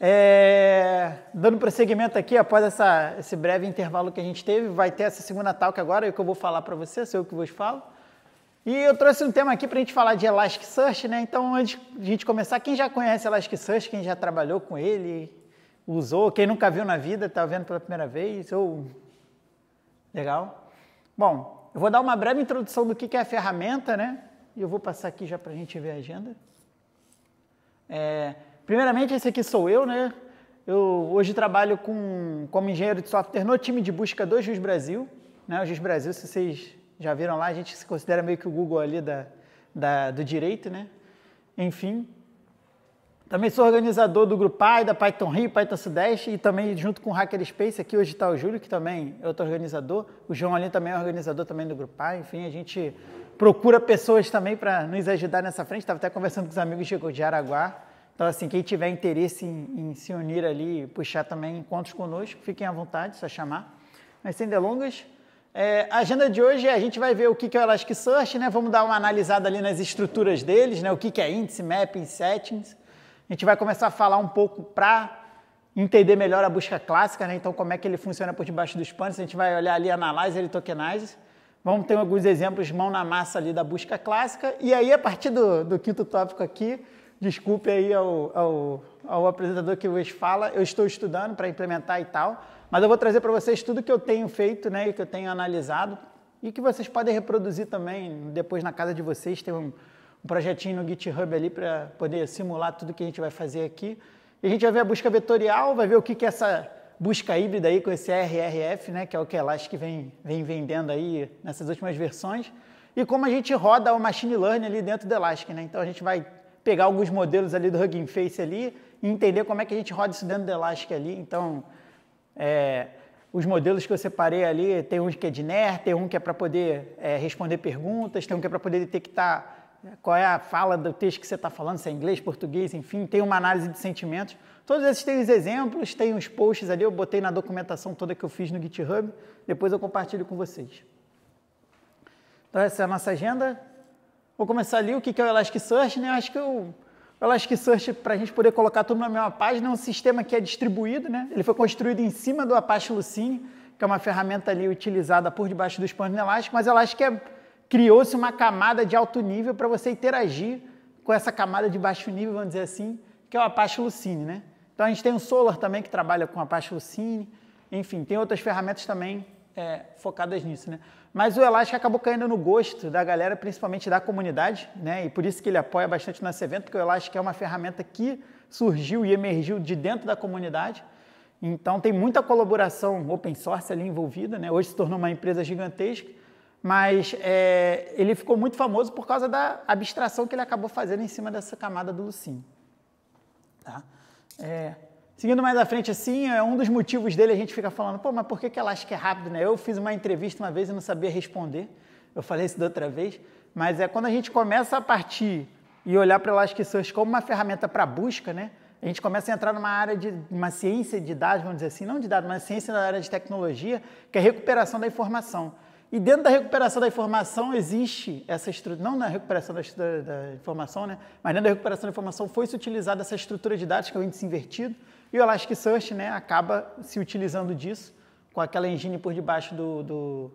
É, dando prosseguimento aqui, após essa, esse breve intervalo que a gente teve, vai ter essa segunda talk agora, é o que eu vou falar para você, sou eu que vos falo. E eu trouxe um tema aqui para a gente falar de Elasticsearch, né? Então, antes de a gente começar, quem já conhece Elasticsearch, quem já trabalhou com ele, usou, quem nunca viu na vida, está vendo pela primeira vez, ou... Legal? Bom, eu vou dar uma breve introdução do que é a ferramenta, né? E eu vou passar aqui já para a gente ver a agenda. É, Primeiramente, esse aqui sou eu, né? Eu hoje trabalho com, como engenheiro de software no time de busca do Jus Brasil. Né? O Jus Brasil, se vocês já viram lá, a gente se considera meio que o Google ali da, da do direito, né? Enfim. Também sou organizador do Grupai, da Python Rio, Python Sudeste e também junto com o Hackerspace. Aqui hoje está o Júlio, que também é outro organizador. O João ali também é organizador também do Grupai. Enfim, a gente procura pessoas também para nos ajudar nessa frente. Estava até conversando com os amigos de Araguá então, assim, quem tiver interesse em, em se unir ali, puxar também encontros conosco, fiquem à vontade, só chamar. Mas sem delongas, é, a agenda de hoje é a gente vai ver o que, que é o Elasticsearch, né? Vamos dar uma analisada ali nas estruturas deles, né? O que, que é índice, mapping, settings. A gente vai começar a falar um pouco para entender melhor a busca clássica, né? Então, como é que ele funciona por debaixo dos panos. A gente vai olhar ali Analyzer e Tokenizer. Vamos ter alguns exemplos mão na massa ali da busca clássica. E aí, a partir do, do quinto tópico aqui, Desculpe aí ao, ao, ao apresentador que vos fala, eu estou estudando para implementar e tal, mas eu vou trazer para vocês tudo que eu tenho feito né, e que eu tenho analisado e que vocês podem reproduzir também depois na casa de vocês. Tem um, um projetinho no GitHub ali para poder simular tudo que a gente vai fazer aqui. E a gente vai ver a busca vetorial, vai ver o que, que é essa busca híbrida aí com esse RRF, né, que é o que a Elastic vem, vem vendendo aí nessas últimas versões, e como a gente roda o machine learning ali dentro do Elastic. Né? Então a gente vai pegar alguns modelos ali do Hugging Face ali e entender como é que a gente roda isso dentro do Elastic ali. Então, é, os modelos que eu separei ali, tem um que é de NER, tem um que é para poder é, responder perguntas, tem um que é para poder detectar é, qual é a fala do texto que você está falando, se é inglês, português, enfim, tem uma análise de sentimentos. Todos esses têm os exemplos, tem os posts ali, eu botei na documentação toda que eu fiz no GitHub, depois eu compartilho com vocês. Então essa é a nossa agenda, Vou começar ali o que é o Elasticsearch, né? Eu acho que o Elasticsearch, para a gente poder colocar tudo na mesma página, é um sistema que é distribuído, né? Ele foi construído em cima do Apache Lucene, que é uma ferramenta ali utilizada por debaixo dos panos do Elastic, mas Elastic é, criou-se uma camada de alto nível para você interagir com essa camada de baixo nível, vamos dizer assim, que é o Apache Lucene, né? Então a gente tem o Solar também que trabalha com Apache Lucene, enfim, tem outras ferramentas também é, focadas nisso, né? Mas o Elastic acabou caindo no gosto da galera, principalmente da comunidade, né? E por isso que ele apoia bastante nesse evento, porque o Elastic é uma ferramenta que surgiu e emergiu de dentro da comunidade. Então tem muita colaboração open source ali envolvida, né? Hoje se tornou uma empresa gigantesca, mas é, ele ficou muito famoso por causa da abstração que ele acabou fazendo em cima dessa camada do Lucene. Tá? É, Seguindo mais à frente, assim, é um dos motivos dele a gente fica falando, pô, mas por que, que ela acha que é rápido, né? Eu fiz uma entrevista uma vez e não sabia responder. Eu falei isso da outra vez. Mas é quando a gente começa a partir e olhar para o Elastic como uma ferramenta para busca, né? A gente começa a entrar numa área de uma ciência de dados, vamos dizer assim, não de dados, mas ciência da área de tecnologia, que é a recuperação da informação. E dentro da recuperação da informação existe essa estrutura, não na recuperação da, da, da, informação, né? mas dentro da recuperação da informação foi-se utilizada essa estrutura de dados que é o índice invertido, e o Elasticsearch né, acaba se utilizando disso, com aquela engine por debaixo do, do,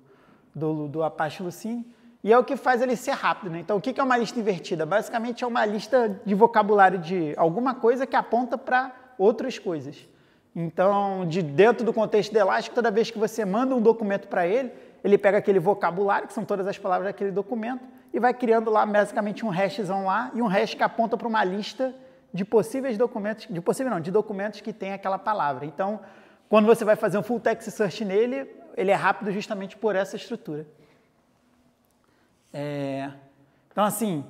do, do Apache Lucene, e é o que faz ele ser rápido. Né? Então, o que é uma lista invertida? Basicamente, é uma lista de vocabulário de alguma coisa que aponta para outras coisas. Então, de dentro do contexto do Elastic, toda vez que você manda um documento para ele, ele pega aquele vocabulário, que são todas as palavras daquele documento, e vai criando lá basicamente um hashzão lá e um hash que aponta para uma lista de possíveis documentos, de possível não, de documentos que tem aquela palavra. Então, quando você vai fazer um full text search nele, ele é rápido justamente por essa estrutura. É... Então, assim,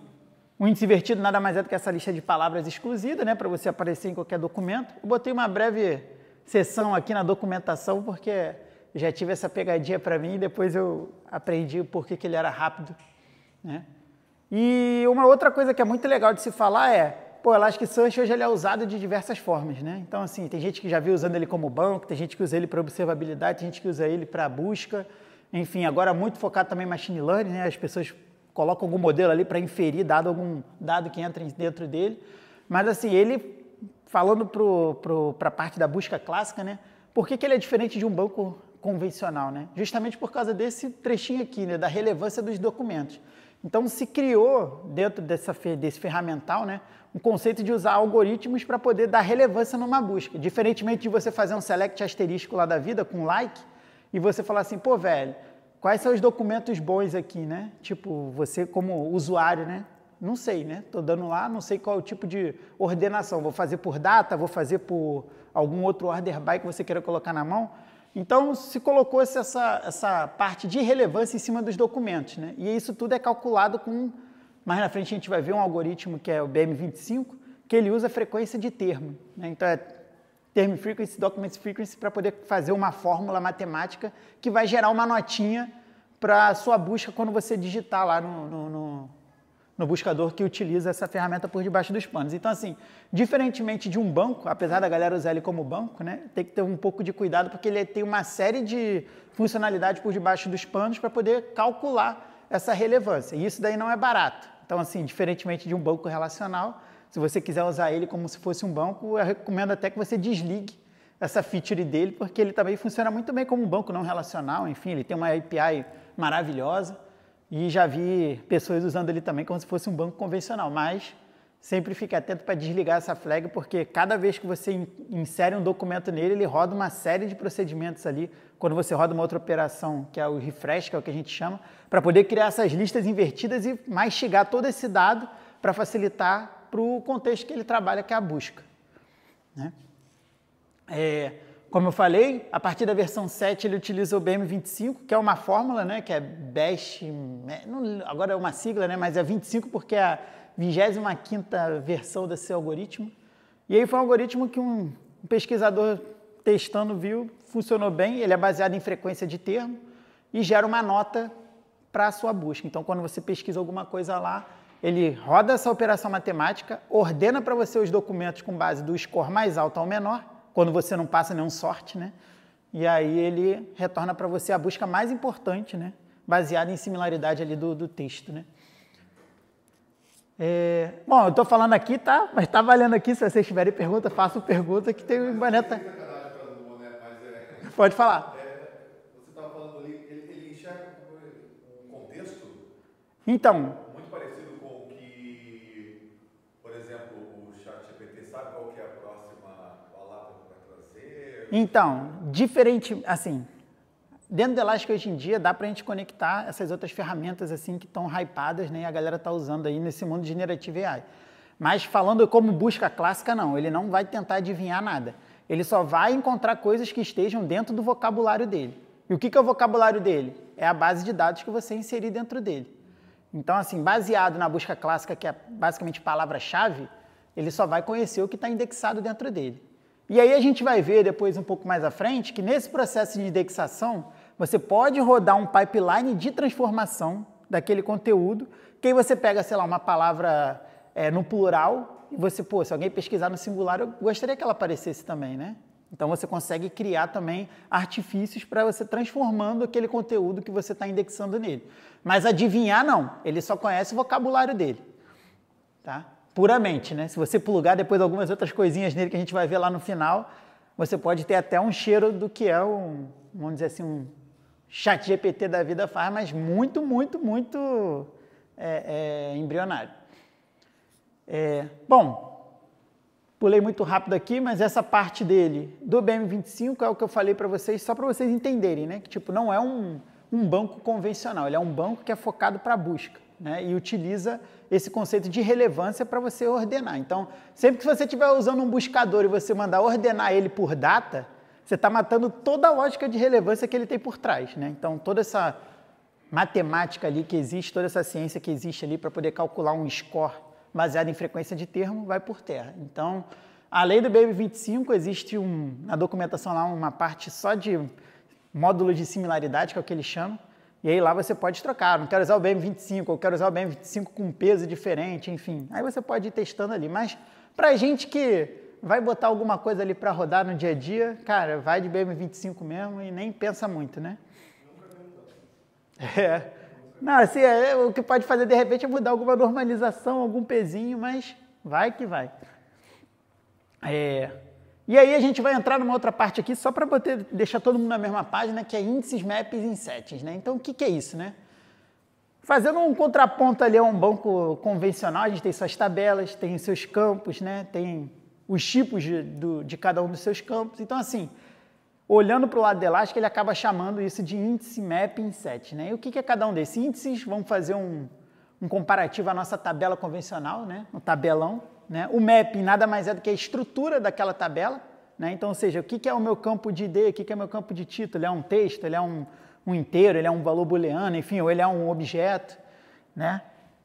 o índice invertido nada mais é do que essa lista de palavras exclusiva né, para você aparecer em qualquer documento. Eu botei uma breve sessão aqui na documentação, porque já tive essa pegadinha para mim e depois eu aprendi por porquê que ele era rápido. Né? E uma outra coisa que é muito legal de se falar é Pô, eu acho que Sancho hoje ele é usado de diversas formas, né? Então, assim, tem gente que já viu usando ele como banco, tem gente que usa ele para observabilidade, tem gente que usa ele para busca. Enfim, agora muito focado também em machine learning, né? As pessoas colocam algum modelo ali para inferir dado algum dado que entra dentro dele. Mas, assim, ele, falando para a parte da busca clássica, né? Por que, que ele é diferente de um banco convencional, né? Justamente por causa desse trechinho aqui, né? Da relevância dos documentos. Então, se criou dentro dessa, desse ferramental, né? o conceito de usar algoritmos para poder dar relevância numa busca. Diferentemente de você fazer um select asterisco lá da vida com like e você falar assim, pô, velho, quais são os documentos bons aqui, né? Tipo, você como usuário, né? Não sei, né? Tô dando lá, não sei qual é o tipo de ordenação. Vou fazer por data, vou fazer por algum outro order by que você queira colocar na mão. Então, se colocou essa, essa parte de relevância em cima dos documentos, né? E isso tudo é calculado com mais na frente a gente vai ver um algoritmo que é o BM25, que ele usa frequência de termo. Né? Então é term frequency, document frequency, para poder fazer uma fórmula matemática que vai gerar uma notinha para a sua busca quando você digitar lá no, no, no, no buscador que utiliza essa ferramenta por debaixo dos panos. Então, assim, diferentemente de um banco, apesar da galera usar ele como banco, né, tem que ter um pouco de cuidado porque ele tem uma série de funcionalidades por debaixo dos panos para poder calcular essa relevância. E isso daí não é barato. Então, assim, diferentemente de um banco relacional, se você quiser usar ele como se fosse um banco, eu recomendo até que você desligue essa feature dele, porque ele também funciona muito bem como um banco não relacional, enfim, ele tem uma API maravilhosa e já vi pessoas usando ele também como se fosse um banco convencional, mas sempre fique atento para desligar essa flag, porque cada vez que você insere um documento nele, ele roda uma série de procedimentos ali quando você roda uma outra operação, que é o refresh, que é o que a gente chama, para poder criar essas listas invertidas e mais chegar todo esse dado para facilitar para o contexto que ele trabalha, que é a busca. Né? É, como eu falei, a partir da versão 7 ele utiliza o BM25, que é uma fórmula, né, que é best, né, agora é uma sigla, né, mas é 25 porque é a 25 versão desse algoritmo. E aí foi um algoritmo que um pesquisador testando, viu, funcionou bem, ele é baseado em frequência de termo e gera uma nota para a sua busca. Então, quando você pesquisa alguma coisa lá, ele roda essa operação matemática, ordena para você os documentos com base do score mais alto ao menor, quando você não passa nenhum sorte, né? E aí ele retorna para você a busca mais importante, né? Baseada em similaridade ali do, do texto, né? É... Bom, eu estou falando aqui, tá? Mas tá valendo aqui, se vocês tiverem pergunta, façam pergunta que tem baneta. Pode falar. É, você estava falando ali, ele, ele enxerga um contexto então, muito parecido com o que, por exemplo, o chat GPT sabe qual que é a próxima palavra que vai trazer? Então, diferente, assim, dentro do Elastic hoje em dia dá para a gente conectar essas outras ferramentas assim que estão hypadas, né? e A galera está usando aí nesse mundo de generative AI. Mas falando como busca clássica, não, ele não vai tentar adivinhar nada. Ele só vai encontrar coisas que estejam dentro do vocabulário dele. E o que, é o vocabulário dele? É a base de dados que você inserir dentro dele. Então, assim, baseado na busca clássica, que é basicamente palavra-chave, ele só vai conhecer o que está indexado dentro dele. E aí a gente vai ver depois, um pouco mais à frente, que nesse processo de indexação, você pode rodar um pipeline de transformação daquele conteúdo, que aí você pega, sei lá, uma palavra é, no plural, e você, pô, se alguém pesquisar no singular, eu gostaria que ela aparecesse também, né? Então você consegue criar também artifícios para você transformando aquele conteúdo que você está indexando nele. Mas adivinhar não, ele só conhece o vocabulário dele, tá? Puramente, né? Se você plugar depois algumas outras coisinhas nele que a gente vai ver lá no final, você pode ter até um cheiro do que é um, vamos dizer assim, um chat GPT da vida faz, mas muito, muito, muito é, é, embrionário. É, bom, pulei muito rápido aqui, mas essa parte dele do BM25 é o que eu falei para vocês, só para vocês entenderem, né? Que tipo, não é um, um banco convencional, ele é um banco que é focado para busca. Né, e utiliza esse conceito de relevância para você ordenar. Então, sempre que você estiver usando um buscador e você mandar ordenar ele por data, você está matando toda a lógica de relevância que ele tem por trás. Né? Então, toda essa matemática ali que existe, toda essa ciência que existe ali para poder calcular um score baseada em frequência de termo, vai por terra. Então, a lei do BM25 existe um, na documentação lá uma parte só de módulo de similaridade, que é o que eles chamam, e aí lá você pode trocar, não quero usar o BM25, eu quero usar o BM25 com peso diferente, enfim. Aí você pode ir testando ali, mas pra gente que vai botar alguma coisa ali para rodar no dia a dia, cara, vai de BM25 mesmo e nem pensa muito, né? É. Não, assim, é, é, o que pode fazer de repente é mudar alguma normalização, algum pezinho, mas vai que vai. É, e aí a gente vai entrar numa outra parte aqui só para deixar todo mundo na mesma página, que é índices, maps e settings, né? Então o que, que é isso, né? Fazendo um contraponto ali a um banco convencional, a gente tem suas tabelas, tem seus campos, né? Tem os tipos de, do, de cada um dos seus campos. Então, assim, olhando para o lado de que ele acaba chamando isso de índice mapping set. Né? E o que é cada um desses índices? Vamos fazer um, um comparativo à nossa tabela convencional, né? no tabelão. Né? O mapping nada mais é do que a estrutura daquela tabela. Né? Então, ou seja, o que é o meu campo de ID, o que é o meu campo de título? Ele é um texto, ele é um, um inteiro, ele é um valor booleano, enfim, ou ele é um objeto. Né?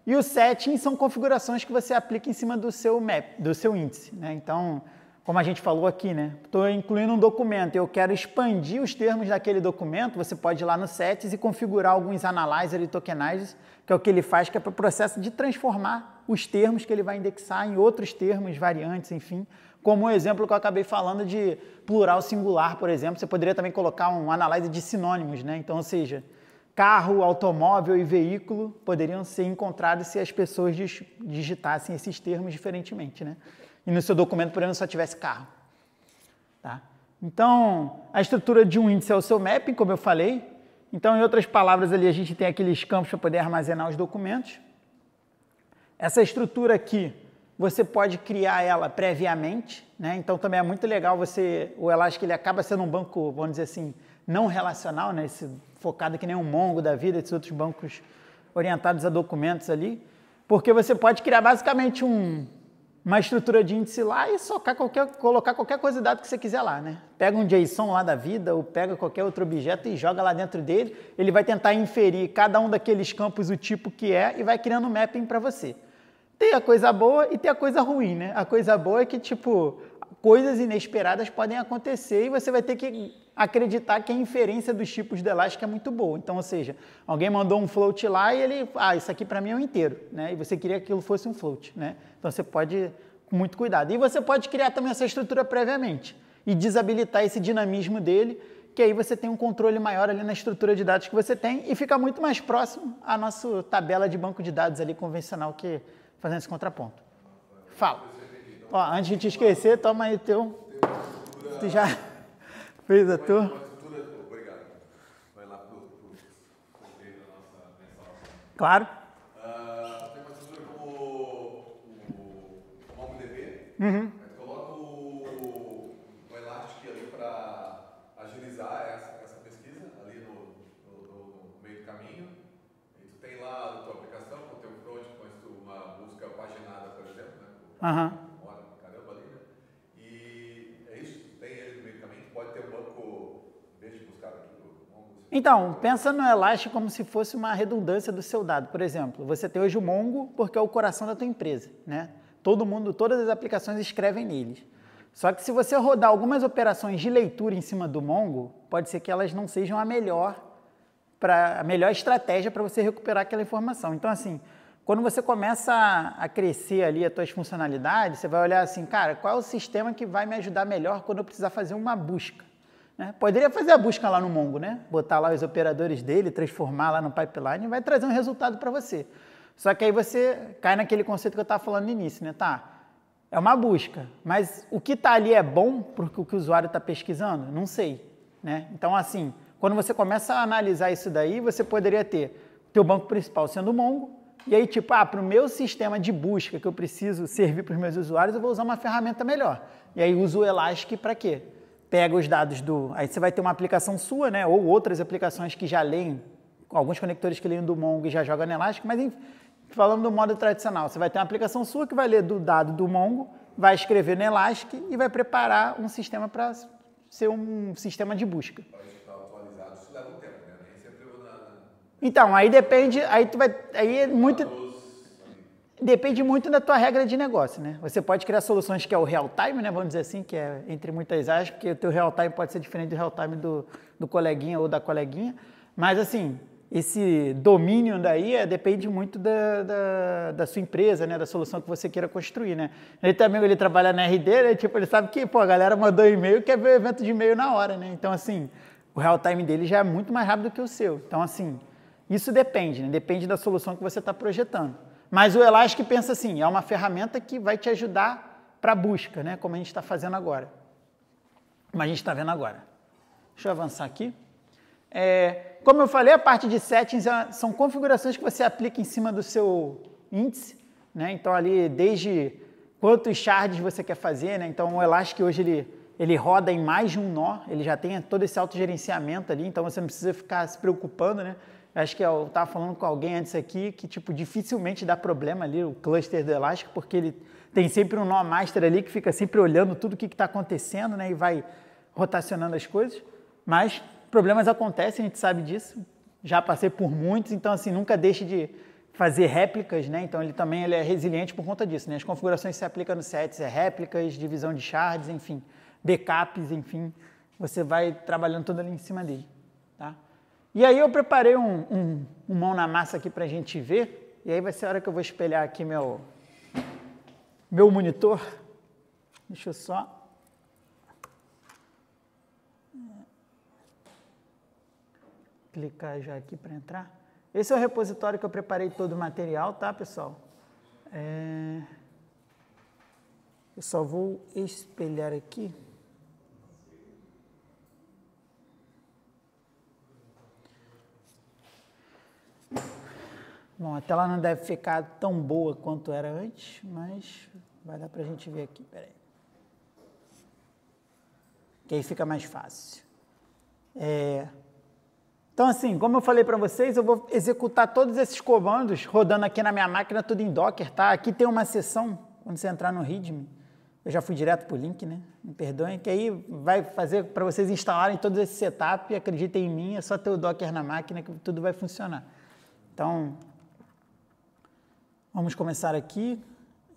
E o setting são configurações que você aplica em cima do seu map, do seu índice. Né? Então, como a gente falou aqui, né? Estou incluindo um documento, eu quero expandir os termos daquele documento, você pode ir lá no sets e configurar alguns analyzers e tokenizers, que é o que ele faz, que é para o processo de transformar os termos que ele vai indexar em outros termos, variantes, enfim. Como o exemplo que eu acabei falando de plural singular, por exemplo, você poderia também colocar um analyzer de sinônimos, né? Então, ou seja, carro, automóvel e veículo poderiam ser encontrados se as pessoas digitassem esses termos diferentemente, né? e no seu documento, por exemplo, só tivesse carro. Tá? Então, a estrutura de um índice é o seu mapping, como eu falei. Então, em outras palavras, ali a gente tem aqueles campos para poder armazenar os documentos. Essa estrutura aqui, você pode criar ela previamente, né? Então também é muito legal você, o Elastic ele acaba sendo um banco, vamos dizer assim, não relacional, né? Esse focado que nem um Mongo da vida, esses outros bancos orientados a documentos ali, porque você pode criar basicamente um uma estrutura de índice lá e socar qualquer, colocar qualquer coisa de dado que você quiser lá, né? Pega um JSON lá da vida ou pega qualquer outro objeto e joga lá dentro dele. Ele vai tentar inferir cada um daqueles campos o tipo que é e vai criando um mapping para você. Tem a coisa boa e tem a coisa ruim, né? A coisa boa é que, tipo, coisas inesperadas podem acontecer e você vai ter que acreditar que a inferência dos tipos de elástico é muito boa. Então, ou seja, alguém mandou um float lá e ele, ah, isso aqui para mim é um inteiro, né? E você queria que aquilo fosse um float, né? Então você pode com muito cuidado. E você pode criar também essa estrutura previamente e desabilitar esse dinamismo dele, que aí você tem um controle maior ali na estrutura de dados que você tem e fica muito mais próximo à nossa tabela de banco de dados ali convencional que fazendo esse contraponto. Fala. Ó, antes de te esquecer, toma aí teu. Tu já Fez a tua? Claro. tem uhum. uma estrutura como o, MongoDB. Coloca o, Elastic ali para agilizar essa, pesquisa ali no, meio do caminho. E tu tem lá a tua aplicação, com o teu front, põe uma busca paginada, por exemplo. Né? Então, pensa no Elastic como se fosse uma redundância do seu dado. Por exemplo, você tem hoje o Mongo porque é o coração da tua empresa, né? Todo mundo, todas as aplicações escrevem neles. Só que se você rodar algumas operações de leitura em cima do Mongo, pode ser que elas não sejam a melhor para a melhor estratégia para você recuperar aquela informação. Então, assim, quando você começa a, a crescer ali as suas funcionalidades, você vai olhar assim, cara, qual é o sistema que vai me ajudar melhor quando eu precisar fazer uma busca? Né? Poderia fazer a busca lá no Mongo, né? botar lá os operadores dele, transformar lá no pipeline e vai trazer um resultado para você. Só que aí você cai naquele conceito que eu estava falando no início, né? Tá, é uma busca, mas o que está ali é bom para o que o usuário está pesquisando? Não sei. Né? Então, assim, quando você começa a analisar isso daí, você poderia ter o teu banco principal sendo o Mongo, e aí, tipo, ah, para o meu sistema de busca que eu preciso servir para os meus usuários, eu vou usar uma ferramenta melhor. E aí uso o Elastic para quê? pega os dados do. Aí você vai ter uma aplicação sua, né? Ou outras aplicações que já leem, alguns conectores que leem do Mongo e já jogam no Elastic, mas enfim, falando do modo tradicional, você vai ter uma aplicação sua que vai ler do dado do Mongo, vai escrever no Elastic e vai preparar um sistema para ser um sistema de busca. Né? Né? Então, aí depende, aí tu vai, aí é muito Depende muito da tua regra de negócio, né? Você pode criar soluções que é o real time, né? Vamos dizer assim, que é entre muitas áreas, porque o teu real time pode ser diferente do real time do, do coleguinha ou da coleguinha. Mas assim, esse domínio daí é, depende muito da, da, da, sua empresa, né? Da solução que você queira construir, né? Ele também ele trabalha na RD, né? Tipo, ele sabe que, pô, a galera mandou e-mail quer ver o evento de e-mail na hora, né? Então, assim, o real time dele já é muito mais rápido que o seu. Então, assim, isso depende, né? Depende da solução que você está projetando. Mas o Elastic pensa assim, é uma ferramenta que vai te ajudar para a busca, né? como a gente está fazendo agora. Como a gente está vendo agora. Deixa eu avançar aqui. É, como eu falei, a parte de settings é, são configurações que você aplica em cima do seu índice. Né? Então, ali, desde quantos shards você quer fazer. Né? Então, o Elastic hoje ele, ele roda em mais de um nó, ele já tem todo esse autogerenciamento ali, então você não precisa ficar se preocupando. Né? acho que é, eu estava falando com alguém antes aqui que tipo dificilmente dá problema ali o cluster do Elastic, porque ele tem sempre um nó master ali que fica sempre olhando tudo o que está acontecendo né, e vai rotacionando as coisas. Mas problemas acontecem, a gente sabe disso. Já passei por muitos, então assim, nunca deixe de fazer réplicas, né? Então ele também ele é resiliente por conta disso, né? As configurações se aplicam no sets, é réplicas, divisão de shards, enfim, backups, enfim, você vai trabalhando tudo ali em cima dele. E aí eu preparei um, um, um mão na massa aqui para a gente ver. E aí vai ser a hora que eu vou espelhar aqui meu, meu monitor. Deixa eu só. Clicar já aqui para entrar. Esse é o repositório que eu preparei todo o material, tá, pessoal? É... Eu só vou espelhar aqui. Bom, a tela não deve ficar tão boa quanto era antes, mas vai dar para a gente ver aqui, peraí. Que aí fica mais fácil. É... Então, assim, como eu falei para vocês, eu vou executar todos esses comandos rodando aqui na minha máquina, tudo em Docker, tá? Aqui tem uma seção, quando você entrar no README, eu já fui direto para o link, né? Me perdoem, que aí vai fazer para vocês instalarem todo esse setup, acreditem em mim, é só ter o Docker na máquina que tudo vai funcionar. Então, Vamos começar aqui.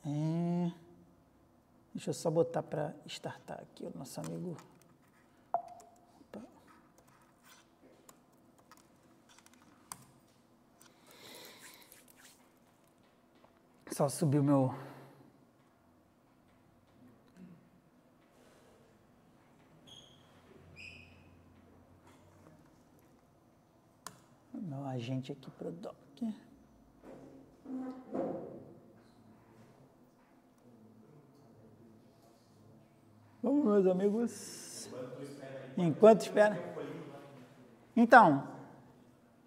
É... Deixa eu só botar para startar aqui o nosso amigo. Opa. Só subir o meu. Meu agente aqui para o doc. Vamos, meus amigos. Enquanto espera. Então,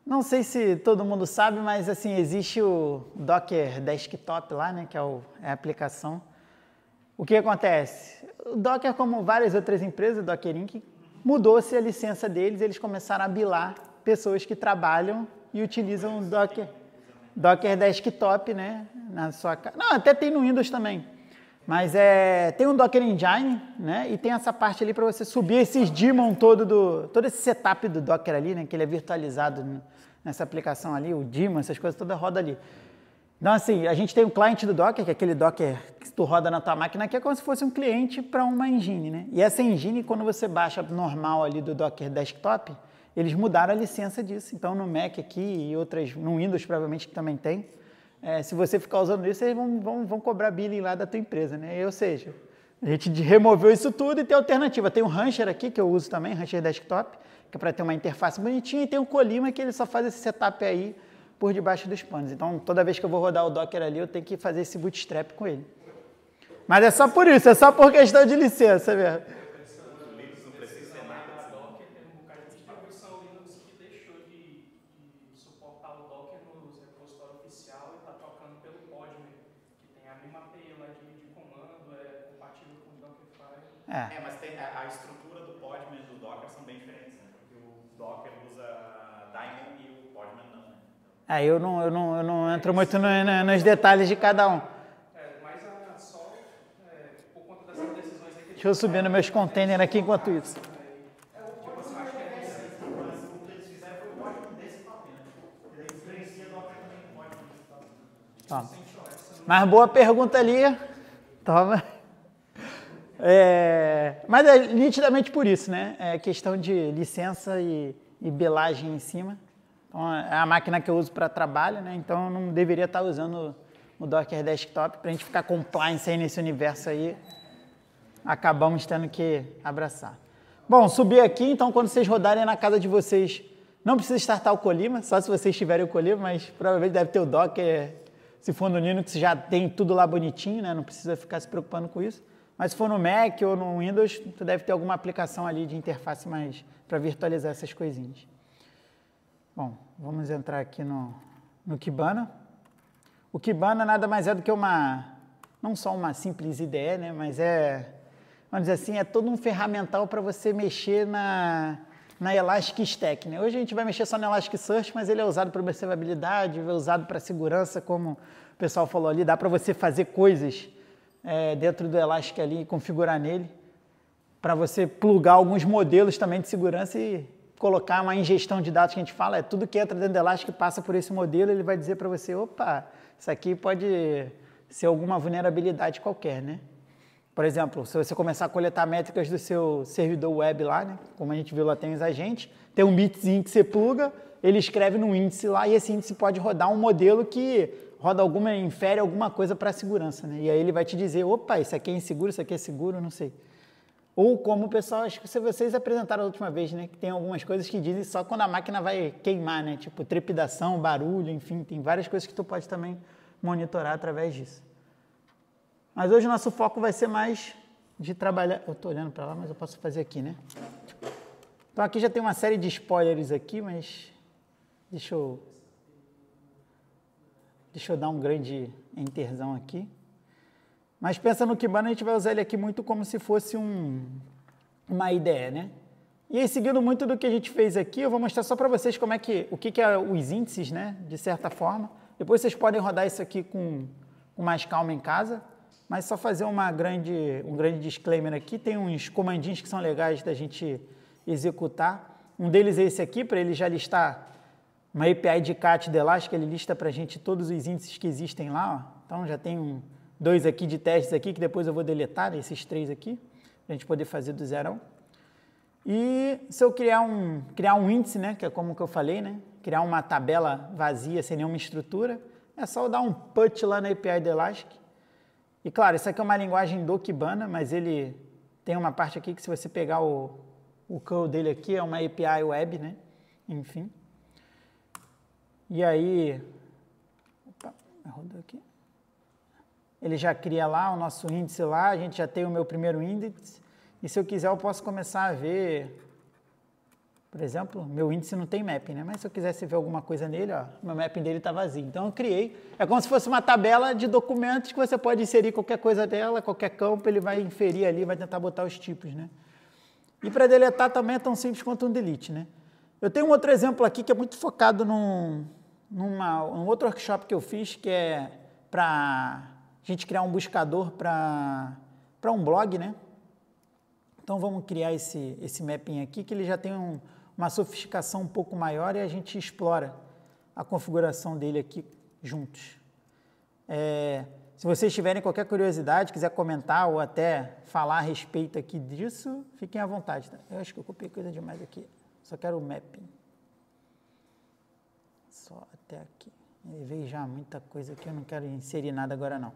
não sei se todo mundo sabe, mas assim, existe o Docker Desktop lá, né, que é, o, é a aplicação. O que acontece? O Docker, como várias outras empresas, Docker Inc., mudou-se a licença deles, eles começaram a bilar pessoas que trabalham e utilizam o Docker. Docker é Desktop, né? Na sua casa. Não, até tem no Windows também. Mas é, tem um Docker Engine, né? E tem essa parte ali para você subir esses daemon todo do todo esse setup do Docker ali, né? Que ele é virtualizado nessa aplicação ali, o daemon, essas coisas toda roda ali. Então assim, a gente tem um cliente do Docker, que é aquele Docker que tu roda na tua máquina, que é como se fosse um cliente para uma engine, né? E essa engine quando você baixa normal ali do Docker Desktop, eles mudaram a licença disso. Então, no Mac aqui e outras, no Windows provavelmente que também tem, é, se você ficar usando isso, eles vão, vão, vão cobrar billing lá da tua empresa, né? Ou seja, a gente removeu isso tudo e tem alternativa. Tem o Rancher aqui, que eu uso também, Rancher Desktop, que é para ter uma interface bonitinha, e tem o Colima, que ele só faz esse setup aí por debaixo dos panos. Então, toda vez que eu vou rodar o Docker ali, eu tenho que fazer esse bootstrap com ele. Mas é só por isso, é só por questão de licença mesmo. Aí é, eu não, eu não, eu não entro muito no, no, nos detalhes de cada um. Deixa eu subir nos meus containers aqui enquanto isso. Toma. Tá. Mas boa pergunta ali. Toma. É, mas é nitidamente por isso, né? É questão de licença e, e belagem em cima. Então, é a máquina que eu uso para trabalho, né? Então, eu não deveria estar tá usando o Docker Desktop para a gente ficar compliance aí nesse universo aí. Acabamos tendo que abraçar. Bom, subir aqui, então, quando vocês rodarem na casa de vocês, não precisa startar o Colima, só se vocês tiverem o Colima, mas provavelmente deve ter o Docker. Se for no Linux, já tem tudo lá bonitinho, né? Não precisa ficar se preocupando com isso. Mas se for no Mac ou no Windows, tu deve ter alguma aplicação ali de interface mais para virtualizar essas coisinhas. Bom, vamos entrar aqui no, no Kibana. O Kibana nada mais é do que uma, não só uma simples ideia, né? mas é, vamos dizer assim, é todo um ferramental para você mexer na, na Elastic Stack. Né? Hoje a gente vai mexer só no Elasticsearch, mas ele é usado para observabilidade, é usado para segurança, como o pessoal falou ali, dá para você fazer coisas é, dentro do Elastic ali e configurar nele, para você plugar alguns modelos também de segurança e colocar uma ingestão de dados que a gente fala, é tudo que entra dentro da Elastic passa por esse modelo, ele vai dizer para você, opa, isso aqui pode ser alguma vulnerabilidade qualquer, né? Por exemplo, se você começar a coletar métricas do seu servidor web lá, né? como a gente viu lá tem os agentes, tem um bitzinho que você pluga, ele escreve no índice lá e esse índice pode rodar um modelo que roda alguma, infere alguma coisa para a segurança, né? E aí ele vai te dizer, opa, isso aqui é inseguro, isso aqui é seguro, não sei. Ou como o pessoal, acho que vocês apresentaram a última vez, né? Que tem algumas coisas que dizem só quando a máquina vai queimar, né? Tipo trepidação, barulho, enfim, tem várias coisas que tu pode também monitorar através disso. Mas hoje o nosso foco vai ser mais de trabalhar. Eu tô olhando para lá, mas eu posso fazer aqui, né? Então aqui já tem uma série de spoilers aqui, mas deixa eu. Deixa eu dar um grande enterzão aqui. Mas pensa no Kibana, a gente vai usar ele aqui muito como se fosse um, uma IDE, né? E aí, seguindo muito do que a gente fez aqui, eu vou mostrar só para vocês como é que, o que, que é os índices, né? De certa forma. Depois vocês podem rodar isso aqui com, com mais calma em casa. Mas só fazer uma grande, um grande disclaimer aqui, tem uns comandinhos que são legais da gente executar. Um deles é esse aqui, para ele já listar uma API de CAT de Elastic, ele lista para a gente todos os índices que existem lá. Ó. Então já tem um, dois aqui de testes aqui, que depois eu vou deletar, né, esses três aqui, para a gente poder fazer do zero. E se eu criar um, criar um índice, né, que é como que eu falei, né, criar uma tabela vazia sem nenhuma estrutura, é só eu dar um put lá na API do Elastic. E claro, isso aqui é uma linguagem do Kibana, mas ele tem uma parte aqui que se você pegar o, o curl dele aqui, é uma API web, né, enfim. E aí, opa, rodou aqui ele já cria lá o nosso índice lá, a gente já tem o meu primeiro índice, e se eu quiser eu posso começar a ver, por exemplo, meu índice não tem map, né? mas se eu quisesse ver alguma coisa nele, ó, meu mapping dele está vazio. Então eu criei, é como se fosse uma tabela de documentos que você pode inserir qualquer coisa dela, qualquer campo, ele vai inferir ali, vai tentar botar os tipos. Né? E para deletar também é tão simples quanto um delete. Né? Eu tenho um outro exemplo aqui que é muito focado num, numa, num outro workshop que eu fiz, que é para a gente criar um buscador para um blog, né? Então vamos criar esse, esse mapping aqui, que ele já tem um, uma sofisticação um pouco maior e a gente explora a configuração dele aqui juntos. É, se vocês tiverem qualquer curiosidade, quiser comentar ou até falar a respeito aqui disso, fiquem à vontade. Tá? Eu acho que eu copiei coisa demais aqui. Só quero o mapping. Só até aqui. Ele veio já muita coisa que eu não quero inserir nada agora não.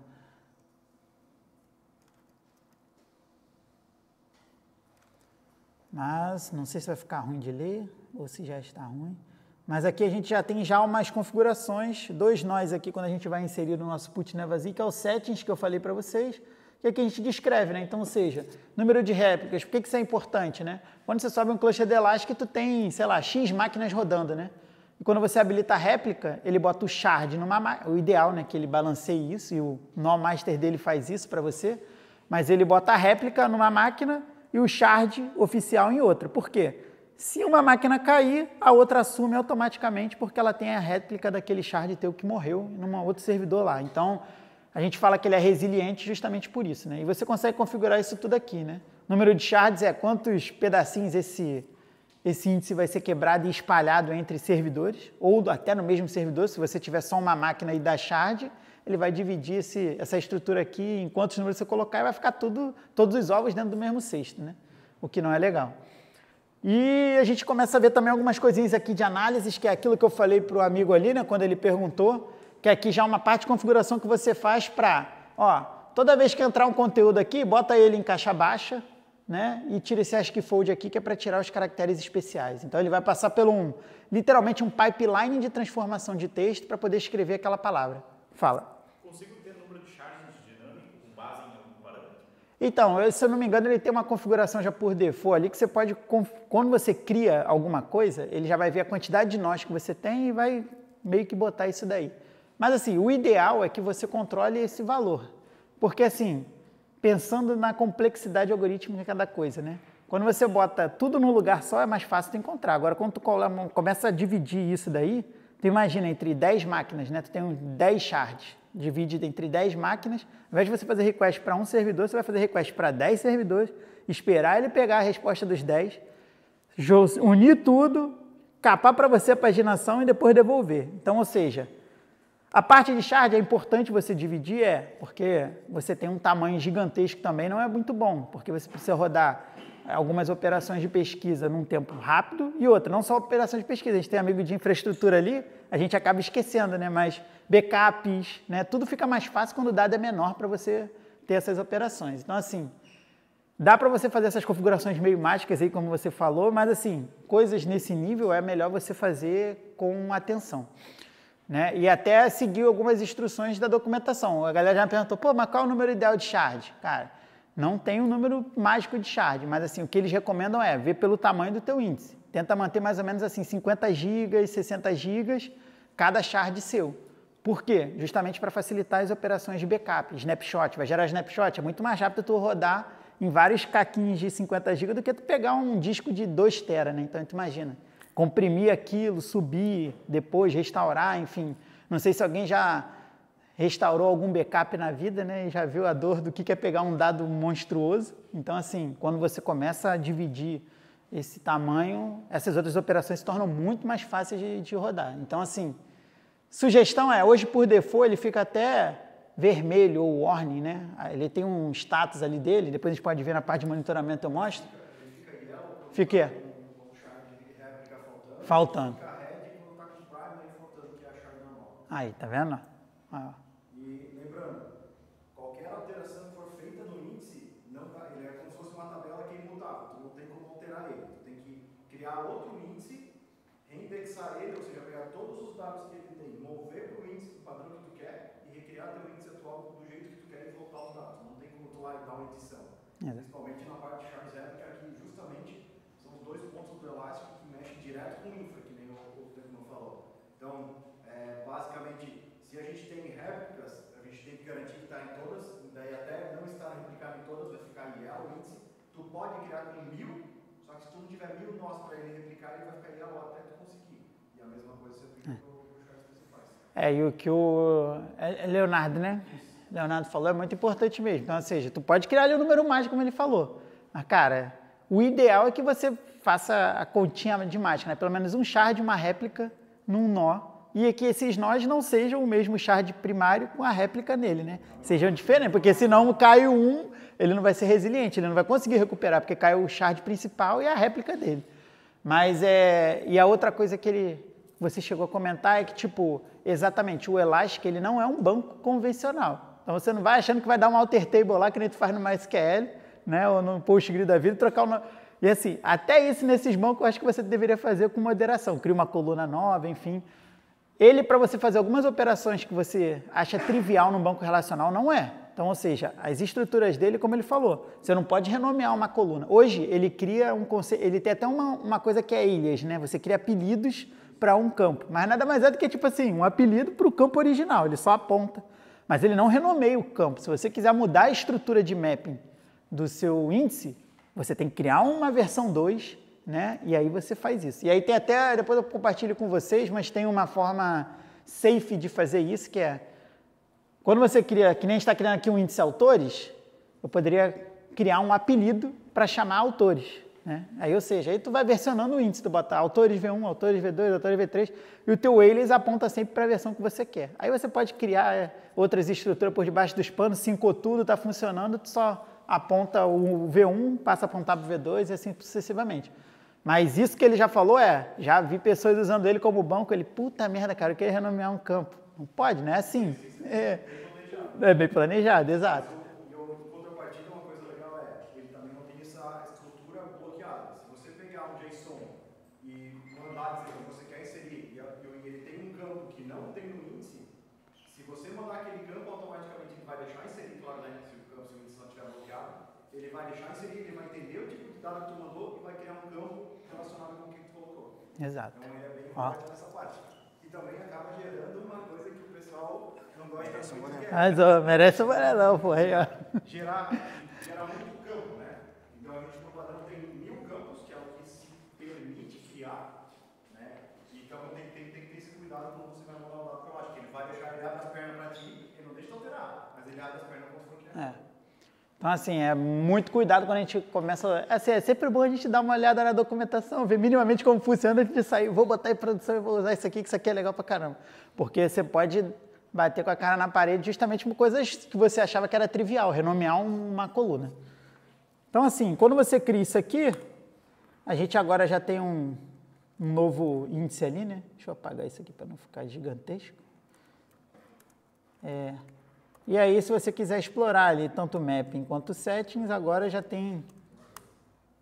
Mas não sei se vai ficar ruim de ler ou se já está ruim. Mas aqui a gente já tem já umas configurações, dois nós aqui quando a gente vai inserir no nosso put vazio, que é o settings que eu falei para vocês, que aqui é a gente descreve, né? Então, ou seja, número de réplicas, por que, que isso é importante, né? Quando você sobe um cluster de Elastic, tu tem, sei lá, X máquinas rodando, né? E quando você habilita a réplica, ele bota o shard numa o ideal, né, que ele balanceie isso e o nó master dele faz isso para você, mas ele bota a réplica numa máquina e o shard oficial em outra. Por quê? Se uma máquina cair, a outra assume automaticamente porque ela tem a réplica daquele shard teu que morreu em outro servidor lá. Então, a gente fala que ele é resiliente justamente por isso, né? E você consegue configurar isso tudo aqui, né? O número de shards é quantos pedacinhos esse, esse índice vai ser quebrado e espalhado entre servidores, ou até no mesmo servidor, se você tiver só uma máquina e dá shard, ele vai dividir esse, essa estrutura aqui em quantos números você colocar e vai ficar tudo, todos os ovos dentro do mesmo cesto, né? o que não é legal. E a gente começa a ver também algumas coisinhas aqui de análises, que é aquilo que eu falei para o amigo ali, né, quando ele perguntou, que é aqui já é uma parte de configuração que você faz para, ó, toda vez que entrar um conteúdo aqui, bota ele em caixa baixa, né, e tira esse ASCII Fold aqui, que é para tirar os caracteres especiais. Então ele vai passar por um, literalmente um pipeline de transformação de texto para poder escrever aquela palavra. Fala. Então, eu, se eu não me engano, ele tem uma configuração já por default ali que você pode, quando você cria alguma coisa, ele já vai ver a quantidade de nós que você tem e vai meio que botar isso daí. Mas assim, o ideal é que você controle esse valor. Porque assim, pensando na complexidade algorítmica de cada coisa, né? Quando você bota tudo num lugar só, é mais fácil de encontrar. Agora, quando tu começa a dividir isso daí, tu imagina entre 10 máquinas, né? Tu tem uns 10 shards dividida entre 10 máquinas, ao invés de você fazer request para um servidor, você vai fazer request para 10 servidores, esperar ele pegar a resposta dos 10, unir tudo, capar para você a paginação e depois devolver. Então, ou seja, a parte de shard é importante você dividir, é, porque você tem um tamanho gigantesco também, não é muito bom, porque você precisa rodar algumas operações de pesquisa num tempo rápido e outra, não só operações de pesquisa, a gente tem amigo de infraestrutura ali, a gente acaba esquecendo, né? Mas backups, né? Tudo fica mais fácil quando o dado é menor para você ter essas operações. Então, assim, dá para você fazer essas configurações meio mágicas aí, como você falou, mas, assim, coisas nesse nível é melhor você fazer com atenção. Né? E até seguir algumas instruções da documentação. A galera já me perguntou, pô, mas qual é o número ideal de shard? Cara, não tem um número mágico de shard, mas assim, o que eles recomendam é ver pelo tamanho do teu índice. Tenta manter mais ou menos assim 50 gigas, 60 gigas cada shard seu. Por quê? Justamente para facilitar as operações de backup, snapshot, vai gerar snapshot, é muito mais rápido tu rodar em vários caquinhos de 50 GB do que tu pegar um disco de 2 tera, né? Então tu imagina, comprimir aquilo, subir, depois restaurar, enfim. Não sei se alguém já restaurou algum backup na vida, né? E já viu a dor do que é pegar um dado monstruoso. Então assim, quando você começa a dividir esse tamanho, essas outras operações se tornam muito mais fáceis de, de rodar. Então assim, Sugestão é, hoje por default ele fica até vermelho ou warning, né? Ele tem um status ali dele, depois a gente pode ver na parte de monitoramento eu mostro. Fica aí. Faltando. Aí, tá vendo? Ah. da audição. É. Principalmente na parte de Charles Zero, que é aqui justamente são os dois pontos do elástico que mexem direto com o infra, que nem o, outro Tecno falou. Então, é, basicamente, se a gente tem réplicas, a gente tem que garantir que está em todas, daí até não estar replicado em todas, vai ficar IEL, é o índice. Tu pode criar com mil, só que se tu não tiver mil nós para ele replicar, ele vai ficar IEL até tu conseguir. E a mesma coisa você aplica é. o Charles principais. É, e o que o. É, é Leonardo, né? Isso. Leonardo falou, é muito importante mesmo. Então, ou seja, tu pode criar ali um número mágico, como ele falou. Mas, cara, o ideal é que você faça a continha de mágica, né? Pelo menos um shard, uma réplica num nó. E é que esses nós não sejam o mesmo shard primário com a réplica nele, né? Sejam diferentes, porque senão cai um, ele não vai ser resiliente, ele não vai conseguir recuperar, porque cai o shard principal e a réplica dele. Mas é. E a outra coisa que ele, você chegou a comentar é que, tipo, exatamente, o elástico ele não é um banco convencional. Então você não vai achando que vai dar um alter table lá, que nem tu faz no MySQL, né? Ou no PostgreSQL da vida, trocar o nome. E assim, até isso nesses bancos eu acho que você deveria fazer com moderação. Cria uma coluna nova, enfim. Ele, para você fazer algumas operações que você acha trivial no banco relacional, não é. Então, ou seja, as estruturas dele, como ele falou, você não pode renomear uma coluna. Hoje, ele cria um conceito, ele tem até uma, uma coisa que é ilhas, né? Você cria apelidos para um campo, mas nada mais é do que, tipo assim, um apelido para o campo original, ele só aponta mas ele não renomeia o campo. Se você quiser mudar a estrutura de mapping do seu índice, você tem que criar uma versão 2, né? E aí você faz isso. E aí tem até, depois eu compartilho com vocês, mas tem uma forma safe de fazer isso, que é quando você cria, que nem está criando aqui um índice autores, eu poderia criar um apelido para chamar autores. Né? Aí, ou seja, aí tu vai versionando o índice, tu bota autores V1, autores V2, autores V3, e o teu alias aponta sempre para a versão que você quer. Aí você pode criar é, outras estruturas por debaixo dos panos, sincou tudo, está funcionando, tu só aponta o V1, passa a apontar para o V2 e assim sucessivamente. Mas isso que ele já falou é, já vi pessoas usando ele como banco, ele, puta merda, cara, eu queria renomear um campo. Não pode, né? É assim, é, é bem planejado, exato. Exato. Então é bem Ó. nessa parte. E também acaba gerando uma coisa que o pessoal não gosta muito. É ah, Mas, ó, merece o Guaraná, pô. Gerar Então, assim, é muito cuidado quando a gente começa. Assim, é sempre bom a gente dar uma olhada na documentação, ver minimamente como funciona antes de sair. Vou botar em produção e vou usar isso aqui, que isso aqui é legal pra caramba. Porque você pode bater com a cara na parede justamente por coisas que você achava que era trivial, renomear uma coluna. Então, assim, quando você cria isso aqui, a gente agora já tem um, um novo índice ali, né? Deixa eu apagar isso aqui para não ficar gigantesco. É, e aí, se você quiser explorar ali tanto mapping quanto settings, agora já tem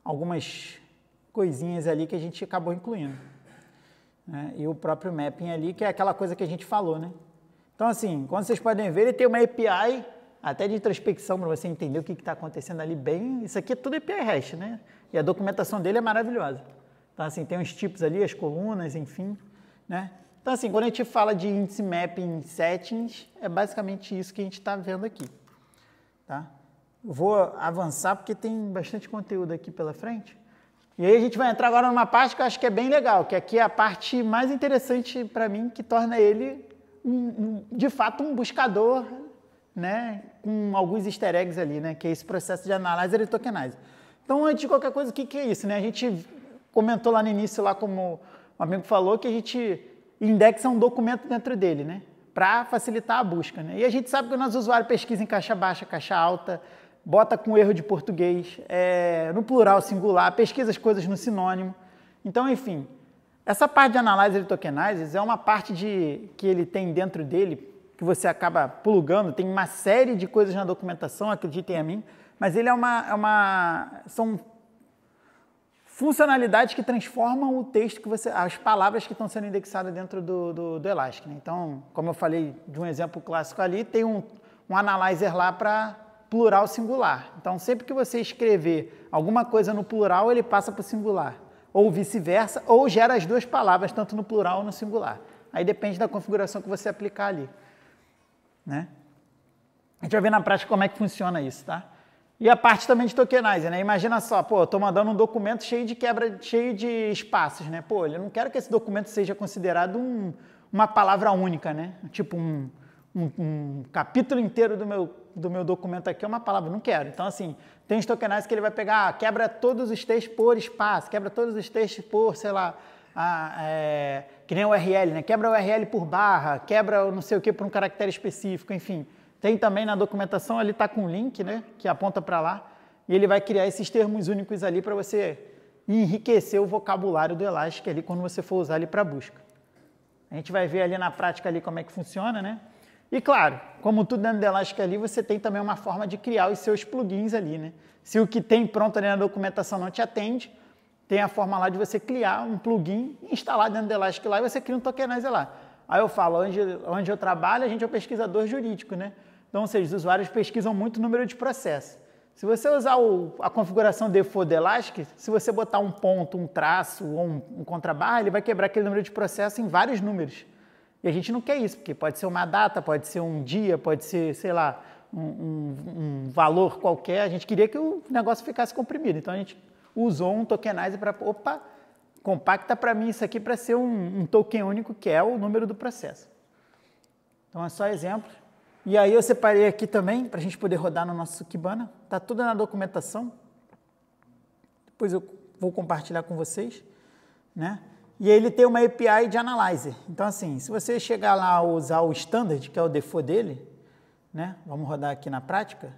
algumas coisinhas ali que a gente acabou incluindo. Né? E o próprio mapping ali, que é aquela coisa que a gente falou, né? Então, assim, como vocês podem ver, ele tem uma API até de introspecção para você entender o que está acontecendo ali bem. Isso aqui é tudo API REST, né? E a documentação dele é maravilhosa. Então, assim, tem uns tipos ali, as colunas, enfim, né? Então, assim, quando a gente fala de índice mapping settings, é basicamente isso que a gente está vendo aqui. Tá? Vou avançar porque tem bastante conteúdo aqui pela frente. E aí a gente vai entrar agora numa parte que eu acho que é bem legal, que aqui é a parte mais interessante para mim, que torna ele, um, um, de fato, um buscador, né, com alguns easter eggs ali, né, que é esse processo de analyzer e tokenizer. Então, antes de qualquer coisa, o que, que é isso? Né? A gente comentou lá no início, lá como o amigo falou, que a gente indexa um documento dentro dele, né? Para facilitar a busca, né? E a gente sabe que o nosso usuário pesquisa em caixa baixa, caixa alta, bota com erro de português, é, no plural singular, pesquisa as coisas no sinônimo. Então, enfim, essa parte de analyzer e tokenizers é uma parte de, que ele tem dentro dele, que você acaba plugando, tem uma série de coisas na documentação, acreditem a mim, mas ele é uma, é uma são funcionalidades que transformam o texto que você. as palavras que estão sendo indexadas dentro do, do, do Elastic. Né? Então, como eu falei de um exemplo clássico ali, tem um, um analyzer lá para plural singular. Então, sempre que você escrever alguma coisa no plural, ele passa para o singular. Ou vice-versa, ou gera as duas palavras, tanto no plural ou no singular. Aí depende da configuração que você aplicar ali. Né? A gente vai ver na prática como é que funciona isso, tá? E a parte também de tokenizer, né? Imagina só, pô, eu tô mandando um documento cheio de quebra, cheio de espaços, né? Pô, eu não quero que esse documento seja considerado um, uma palavra única, né? Tipo um, um, um, capítulo inteiro do meu, do meu documento aqui é uma palavra, não quero. Então, assim, tem os tokenizers que ele vai pegar, ah, quebra todos os textos por espaço, quebra todos os textos por, sei lá, a, ah, é, que nem o URL, né? Quebra o URL por barra, quebra não sei o que por um caractere específico, enfim. Tem também na documentação, ali está com um link, né, que aponta para lá, e ele vai criar esses termos únicos ali para você enriquecer o vocabulário do Elastic ali quando você for usar ali para busca. A gente vai ver ali na prática ali como é que funciona, né? E claro, como tudo dentro do Elastic ali, você tem também uma forma de criar os seus plugins ali, né? Se o que tem pronto ali na documentação não te atende, tem a forma lá de você criar um plugin, instalar dentro do Elastic lá e você cria um tokenizer lá. Aí eu falo, onde, onde eu trabalho, a gente é um pesquisador jurídico, né? Então, ou seja, os usuários pesquisam muito o número de processos. Se você usar o, a configuração default da Elastic, se você botar um ponto, um traço ou um, um contrabarra, ele vai quebrar aquele número de processo em vários números. E a gente não quer isso, porque pode ser uma data, pode ser um dia, pode ser, sei lá, um, um, um valor qualquer. A gente queria que o negócio ficasse comprimido. Então a gente usou um tokenizer para, opa, compacta para mim isso aqui para ser um, um, token único que é o número do processo. Então é só exemplo. E aí eu separei aqui também para a gente poder rodar no nosso Kibana. Tá tudo na documentação. Depois eu vou compartilhar com vocês, né? E ele tem uma API de analyzer. Então assim, se você chegar lá e usar o standard, que é o default dele, né? Vamos rodar aqui na prática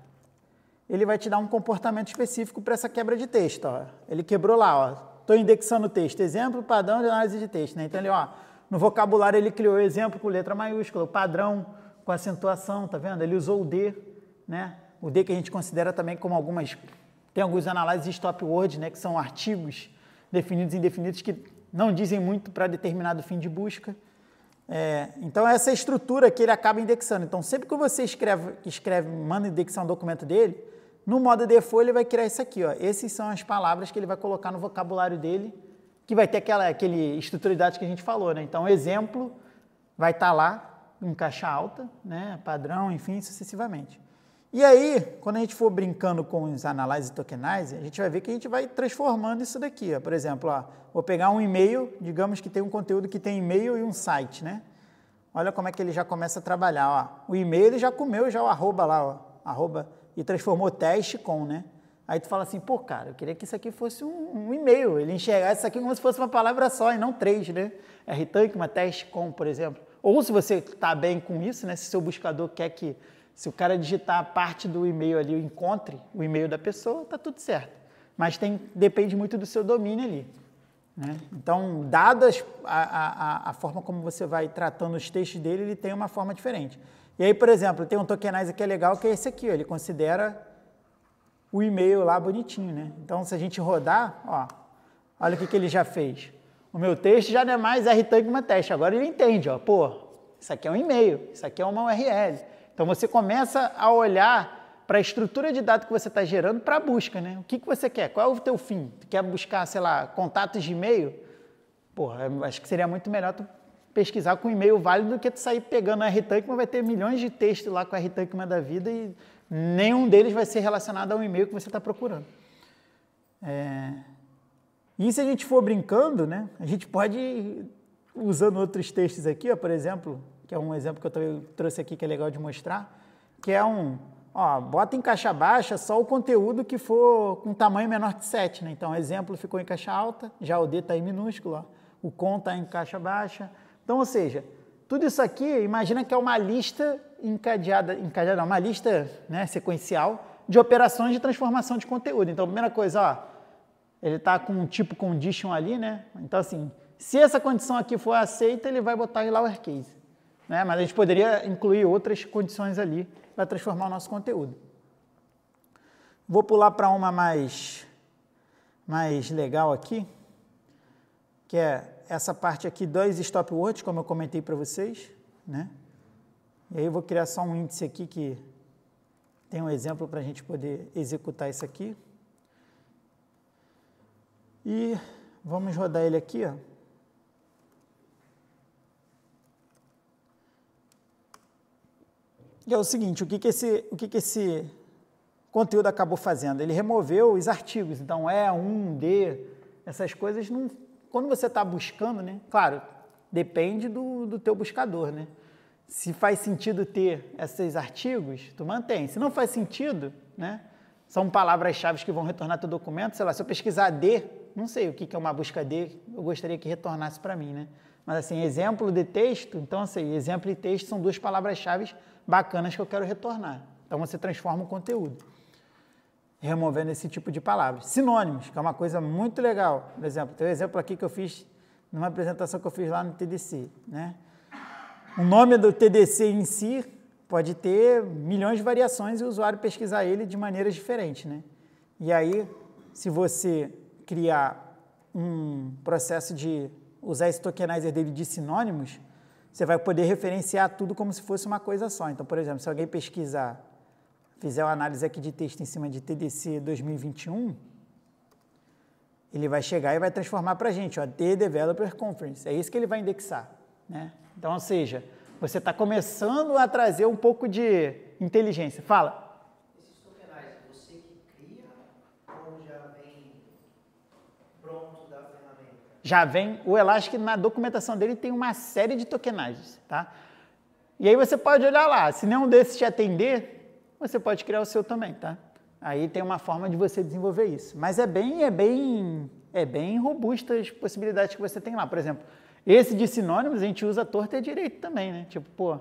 ele vai te dar um comportamento específico para essa quebra de texto. Ó. Ele quebrou lá, ó estou indexando o texto. Exemplo, padrão de análise de texto. Né? Então, ele, ó, no vocabulário, ele criou exemplo com letra maiúscula, padrão com acentuação, tá vendo? Ele usou o D, né? O D que a gente considera também como algumas. Tem alguns análises de stop word, né? Que são artigos definidos e indefinidos que não dizem muito para determinado fim de busca. É, então, essa estrutura que ele acaba indexando. Então, sempre que você escreve, escreve manda indexar um documento dele, no modo default, ele vai criar isso aqui. Ó. Essas são as palavras que ele vai colocar no vocabulário dele, que vai ter aquela aquele dados que a gente falou. Né? Então, exemplo vai estar tá lá, em caixa alta, né? padrão, enfim, sucessivamente. E aí, quando a gente for brincando com os analyze e tokenize, a gente vai ver que a gente vai transformando isso daqui. Ó. Por exemplo, ó, vou pegar um e-mail, digamos que tem um conteúdo que tem e-mail e um site, né? Olha como é que ele já começa a trabalhar. Ó. O e-mail ele já comeu já o arroba lá, ó, arroba e transformou teste com, né? Aí tu fala assim, pô, cara, eu queria que isso aqui fosse um, um e-mail, ele enxergasse isso aqui como se fosse uma palavra só e não três, né? R-Tank, uma teste com, por exemplo. Ou se você está bem com isso, né? Se seu buscador quer que, se o cara digitar a parte do e-mail ali, encontre o e-mail da pessoa, tá tudo certo. Mas tem, depende muito do seu domínio ali. Né? Então, dadas a, a, a forma como você vai tratando os textos dele, ele tem uma forma diferente. E aí, por exemplo, tem um tokenizer que é legal, que é esse aqui, ó, ele considera o e-mail lá bonitinho, né? Então, se a gente rodar, ó, olha o que, que ele já fez. O meu texto já não é mais uma teste, agora ele entende, ó, pô, isso aqui é um e-mail, isso aqui é uma URL. Então, você começa a olhar para a estrutura de dados que você está gerando para a busca, né? O que, que você quer? Qual é o teu fim? Tu quer buscar, sei lá, contatos de e-mail? Porra, acho que seria muito melhor tu pesquisar com e-mail válido do que tu sair pegando a RTankman, vai ter milhões de textos lá com a RTankman da vida e nenhum deles vai ser relacionado ao e-mail que você está procurando. É... E se a gente for brincando, né, a gente pode, usando outros textos aqui, ó, por exemplo, que é um exemplo que eu também trouxe aqui que é legal de mostrar, que é um, ó, bota em caixa baixa só o conteúdo que for com tamanho menor que 7, né? Então, exemplo ficou em caixa alta, já o D está em minúsculo, ó, o com está em caixa baixa, então, ou seja, tudo isso aqui, imagina que é uma lista encadeada, encadeada uma lista né, sequencial de operações de transformação de conteúdo. Então, a primeira coisa, ó, ele está com um tipo condition ali, né? Então, assim, se essa condição aqui for aceita, ele vai botar o lowercase. Né? Mas a gente poderia incluir outras condições ali para transformar o nosso conteúdo. Vou pular para uma mais, mais legal aqui, que é essa parte aqui dois stop words, como eu comentei para vocês, né? E aí eu vou criar só um índice aqui que tem um exemplo para a gente poder executar isso aqui. E vamos rodar ele aqui, ó. E é o seguinte, o que, que, esse, o que, que esse conteúdo acabou fazendo? Ele removeu os artigos, então é, um, D, essas coisas não quando você está buscando, né? Claro, depende do, do teu buscador, né? Se faz sentido ter esses artigos, tu mantém. Se não faz sentido, né? São palavras-chave que vão retornar teu documento. Sei lá, se eu pesquisar D, não sei o que é uma busca D, eu gostaria que retornasse para mim, né? Mas assim, exemplo de texto, então assim, exemplo e texto são duas palavras-chave bacanas que eu quero retornar. Então você transforma o conteúdo removendo esse tipo de palavras. Sinônimos, que é uma coisa muito legal. Por exemplo, tem um exemplo aqui que eu fiz numa apresentação que eu fiz lá no TDC. Né? O nome do TDC em si pode ter milhões de variações e o usuário pesquisar ele de maneiras diferentes. Né? E aí, se você criar um processo de usar esse tokenizer dele de sinônimos, você vai poder referenciar tudo como se fosse uma coisa só. Então, por exemplo, se alguém pesquisar fizer uma análise aqui de texto em cima de TDC 2021, ele vai chegar e vai transformar para a gente, ó, The Developer Conference. É isso que ele vai indexar. Né? Então, ou seja, você está começando a trazer um pouco de inteligência. Fala. já vem o Elastic na documentação dele tem uma série de tokenagens, tá? E aí você pode olhar lá, se nenhum desses te atender, você pode criar o seu também, tá? Aí tem uma forma de você desenvolver isso. Mas é bem, é bem, é bem robusta as possibilidades que você tem lá. Por exemplo, esse de sinônimos a gente usa torta e direito também, né? Tipo, pô,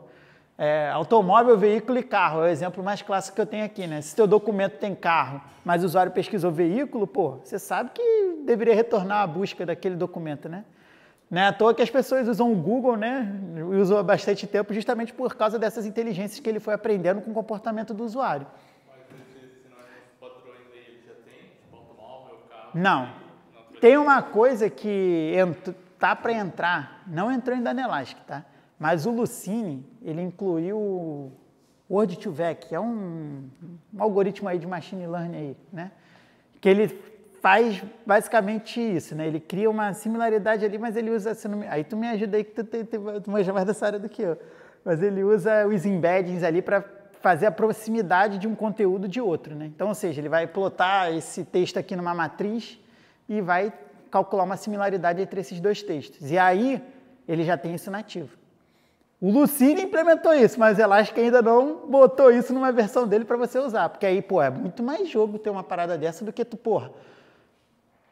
é, automóvel, veículo e carro é o exemplo mais clássico que eu tenho aqui, né? Se teu documento tem carro, mas o usuário pesquisou veículo, pô, você sabe que deveria retornar a busca daquele documento, né? Não é à toa que as pessoas usam o Google, né? Usam bastante tempo justamente por causa dessas inteligências que ele foi aprendendo com o comportamento do usuário. Não. Tem uma coisa que tá para entrar, não entrou ainda na Elastic, tá? Mas o Lucine ele incluiu o Word2Vec, que é um, um algoritmo aí de machine learning aí, né? Que ele faz basicamente isso, né? Ele cria uma similaridade ali, mas ele usa. Assim, aí tu me ajuda aí que tu, tem, tu, tu manja mais dessa área do que eu. Mas ele usa os embeddings ali para fazer a proximidade de um conteúdo de outro, né? Então, ou seja, ele vai plotar esse texto aqui numa matriz e vai calcular uma similaridade entre esses dois textos. E aí ele já tem isso nativo. O Lucene implementou isso, mas ela acho que ainda não botou isso numa versão dele para você usar, porque aí, pô, é muito mais jogo ter uma parada dessa do que tu, porra,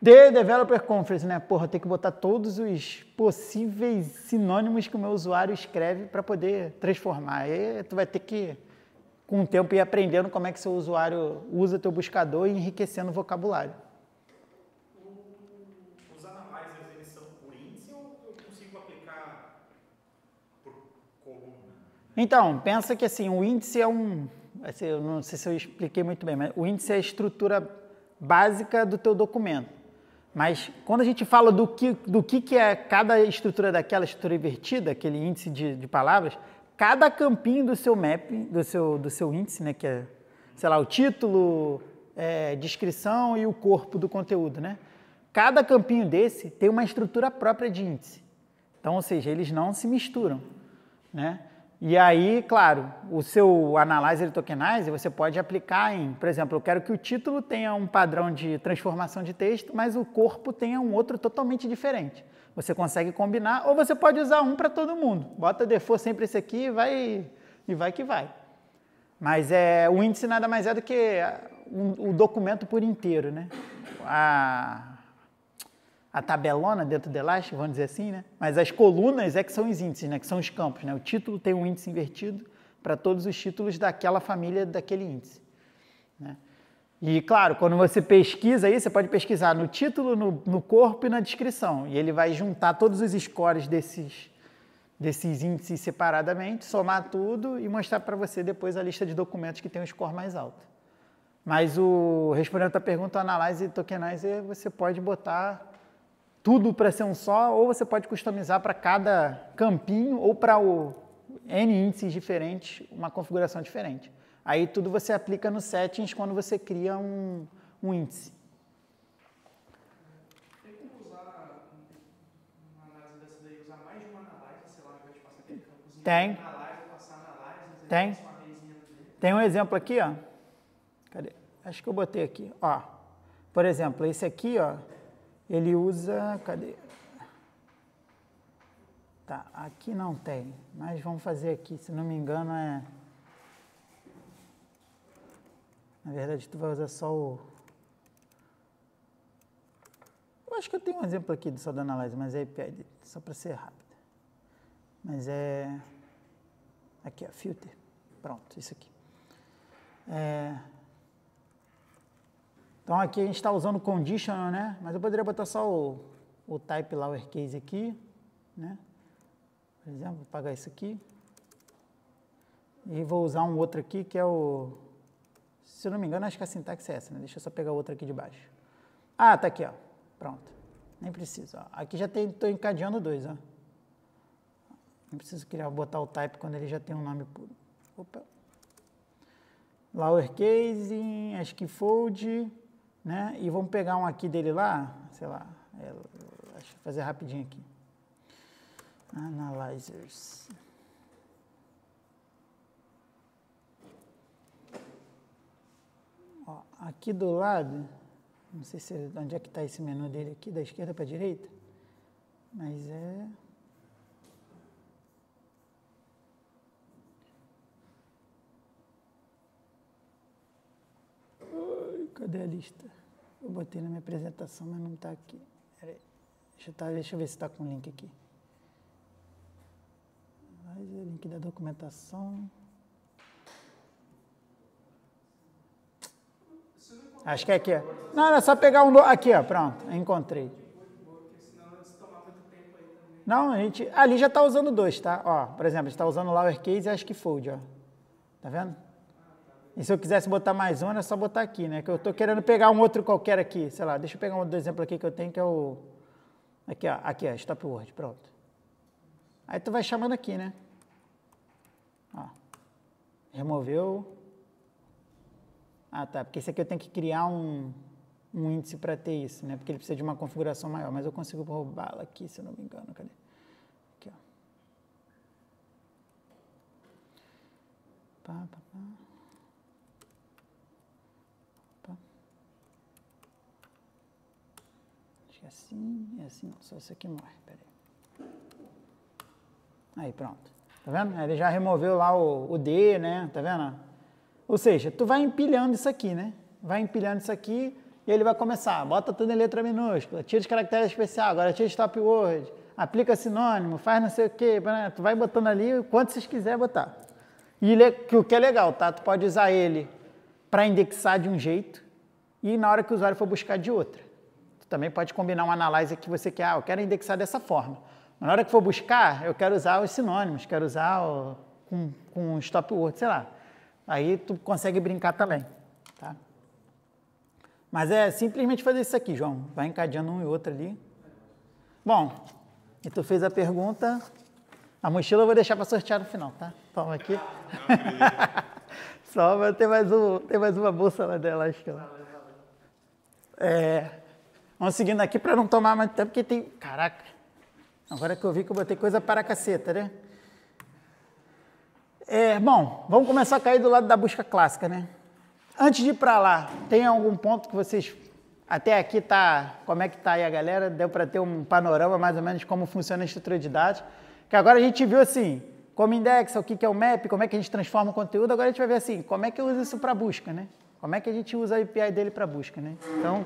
The Developer Conference, né? Porra, tem que botar todos os possíveis sinônimos que o meu usuário escreve para poder transformar. Aí tu vai ter que, com o tempo, ir aprendendo como é que seu usuário usa teu buscador e enriquecendo o vocabulário. Os eles são índice ou consigo aplicar por coluna? Então, pensa que assim, o índice é um... Assim, eu não sei se eu expliquei muito bem, mas o índice é a estrutura básica do teu documento. Mas quando a gente fala do que, do que, que é cada estrutura daquela estrutura invertida, aquele índice de, de palavras, cada campinho do seu map, do seu, do seu índice, né, que é, sei lá, o título, é, descrição e o corpo do conteúdo, né? Cada campinho desse tem uma estrutura própria de índice. Então, ou seja, eles não se misturam, né? E aí, claro, o seu analyzer tokenizer você pode aplicar em, por exemplo, eu quero que o título tenha um padrão de transformação de texto, mas o corpo tenha um outro totalmente diferente. Você consegue combinar, ou você pode usar um para todo mundo. Bota default sempre esse aqui e vai, e vai que vai. Mas é, o índice nada mais é do que ah, o um, um documento por inteiro, né? A, a tabelona dentro do elástico, vamos dizer assim, né? Mas as colunas é que são os índices, né? Que são os campos, né? O título tem um índice invertido para todos os títulos daquela família daquele índice, né? E claro, quando você pesquisa aí, você pode pesquisar no título, no, no corpo e na descrição. E ele vai juntar todos os scores desses, desses índices separadamente, somar tudo e mostrar para você depois a lista de documentos que tem um score mais alto. Mas o respondendo à pergunta, o Analyze e você pode botar tudo para ser um só, ou você pode customizar para cada campinho ou para o N índices diferentes, uma configuração diferente. Aí tudo você aplica nos settings quando você cria um, um índice. Tem. Tem. Tem um exemplo aqui, ó. Cadê? Acho que eu botei aqui. Ó. Por exemplo, esse aqui, ó. Ele usa. Cadê? Tá, aqui não tem, mas vamos fazer aqui, se não me engano é. Na verdade, tu vai usar só o. Eu acho que eu tenho um exemplo aqui do da Analyze, mas é API, só para ser rápido. Mas é. Aqui, ó, filter. Pronto, isso aqui. É, então aqui a gente está usando conditional, né? Mas eu poderia botar só o, o type lowercase aqui, né? Por exemplo, vou pagar isso aqui. E vou usar um outro aqui que é o... Se eu não me engano, acho que a sintaxe é essa, né? Deixa eu só pegar outro aqui de baixo. Ah, tá aqui, ó. Pronto. Nem preciso, ó. Aqui já estou encadeando dois, ó. Não preciso criar, botar o type quando ele já tem um nome puro. Opa. Lowercase, ASCII fold, né? E vamos pegar um aqui dele lá, sei lá, é, deixa eu fazer rapidinho aqui. Analyzers. Ó, aqui do lado, não sei se, é, onde é que está esse menu dele aqui, da esquerda para a direita, mas é... Cadê a lista? Eu botei na minha apresentação, mas não está aqui. Deixa eu, tá, deixa eu ver se está com o link aqui. Mas o link da documentação. Acho que é aqui. Ó. Não, é só pegar um. Do... Aqui, ó, pronto, encontrei. Não, a gente. Ali já está usando dois, tá? Ó, por exemplo, a gente está usando Lowercase e acho que Fold, ó. Tá vendo? E se eu quisesse botar mais um, era só botar aqui, né? Que eu estou querendo pegar um outro qualquer aqui, sei lá. Deixa eu pegar um outro exemplo aqui que eu tenho, que é o... Aqui, ó. Aqui, ó. Stop Word. Pronto. Aí tu vai chamando aqui, né? Ó. Removeu. Ah, tá. Porque esse aqui eu tenho que criar um, um índice para ter isso, né? Porque ele precisa de uma configuração maior. Mas eu consigo roubá-la aqui, se eu não me engano. Cadê? Aqui, ó. Pá, pá, pá. assim, e é assim, não, só isso aqui morre, peraí. Aí, pronto. Tá vendo? Ele já removeu lá o, o D, né? Tá vendo? Ou seja, tu vai empilhando isso aqui, né? Vai empilhando isso aqui e ele vai começar. Bota tudo em letra minúscula, tira de caractere especial, agora tira de top word, aplica sinônimo, faz não sei o quê. Tu vai botando ali quanto vocês quiser botar. E ele, o que é legal, tá? Tu pode usar ele para indexar de um jeito e na hora que o usuário for buscar de outra. Tu também pode combinar uma análise que você quer, ah, eu quero indexar dessa forma. Mas na hora que for buscar, eu quero usar os sinônimos, quero usar o, com, com stop word, sei lá. Aí tu consegue brincar também, tá? Mas é simplesmente fazer isso aqui, João. Vai encadeando um e outro ali. Bom, e tu fez a pergunta. A mochila eu vou deixar para sortear no final, tá? Toma aqui. Só, tem mais, um, tem mais uma bolsa lá dela, acho que ela. É. Vamos seguindo aqui para não tomar mais tempo, porque tem. Caraca! Agora que eu vi que eu botei coisa para caceta, né? É, bom, vamos começar a cair do lado da busca clássica, né? Antes de ir para lá, tem algum ponto que vocês até aqui tá, como é que tá aí a galera? Deu para ter um panorama mais ou menos de como funciona a estrutura de dados? Que agora a gente viu assim, como indexa, o que que é o MAP, como é que a gente transforma o conteúdo. Agora a gente vai ver assim, como é que eu uso isso para busca, né? Como é que a gente usa a API dele para busca, né? Então,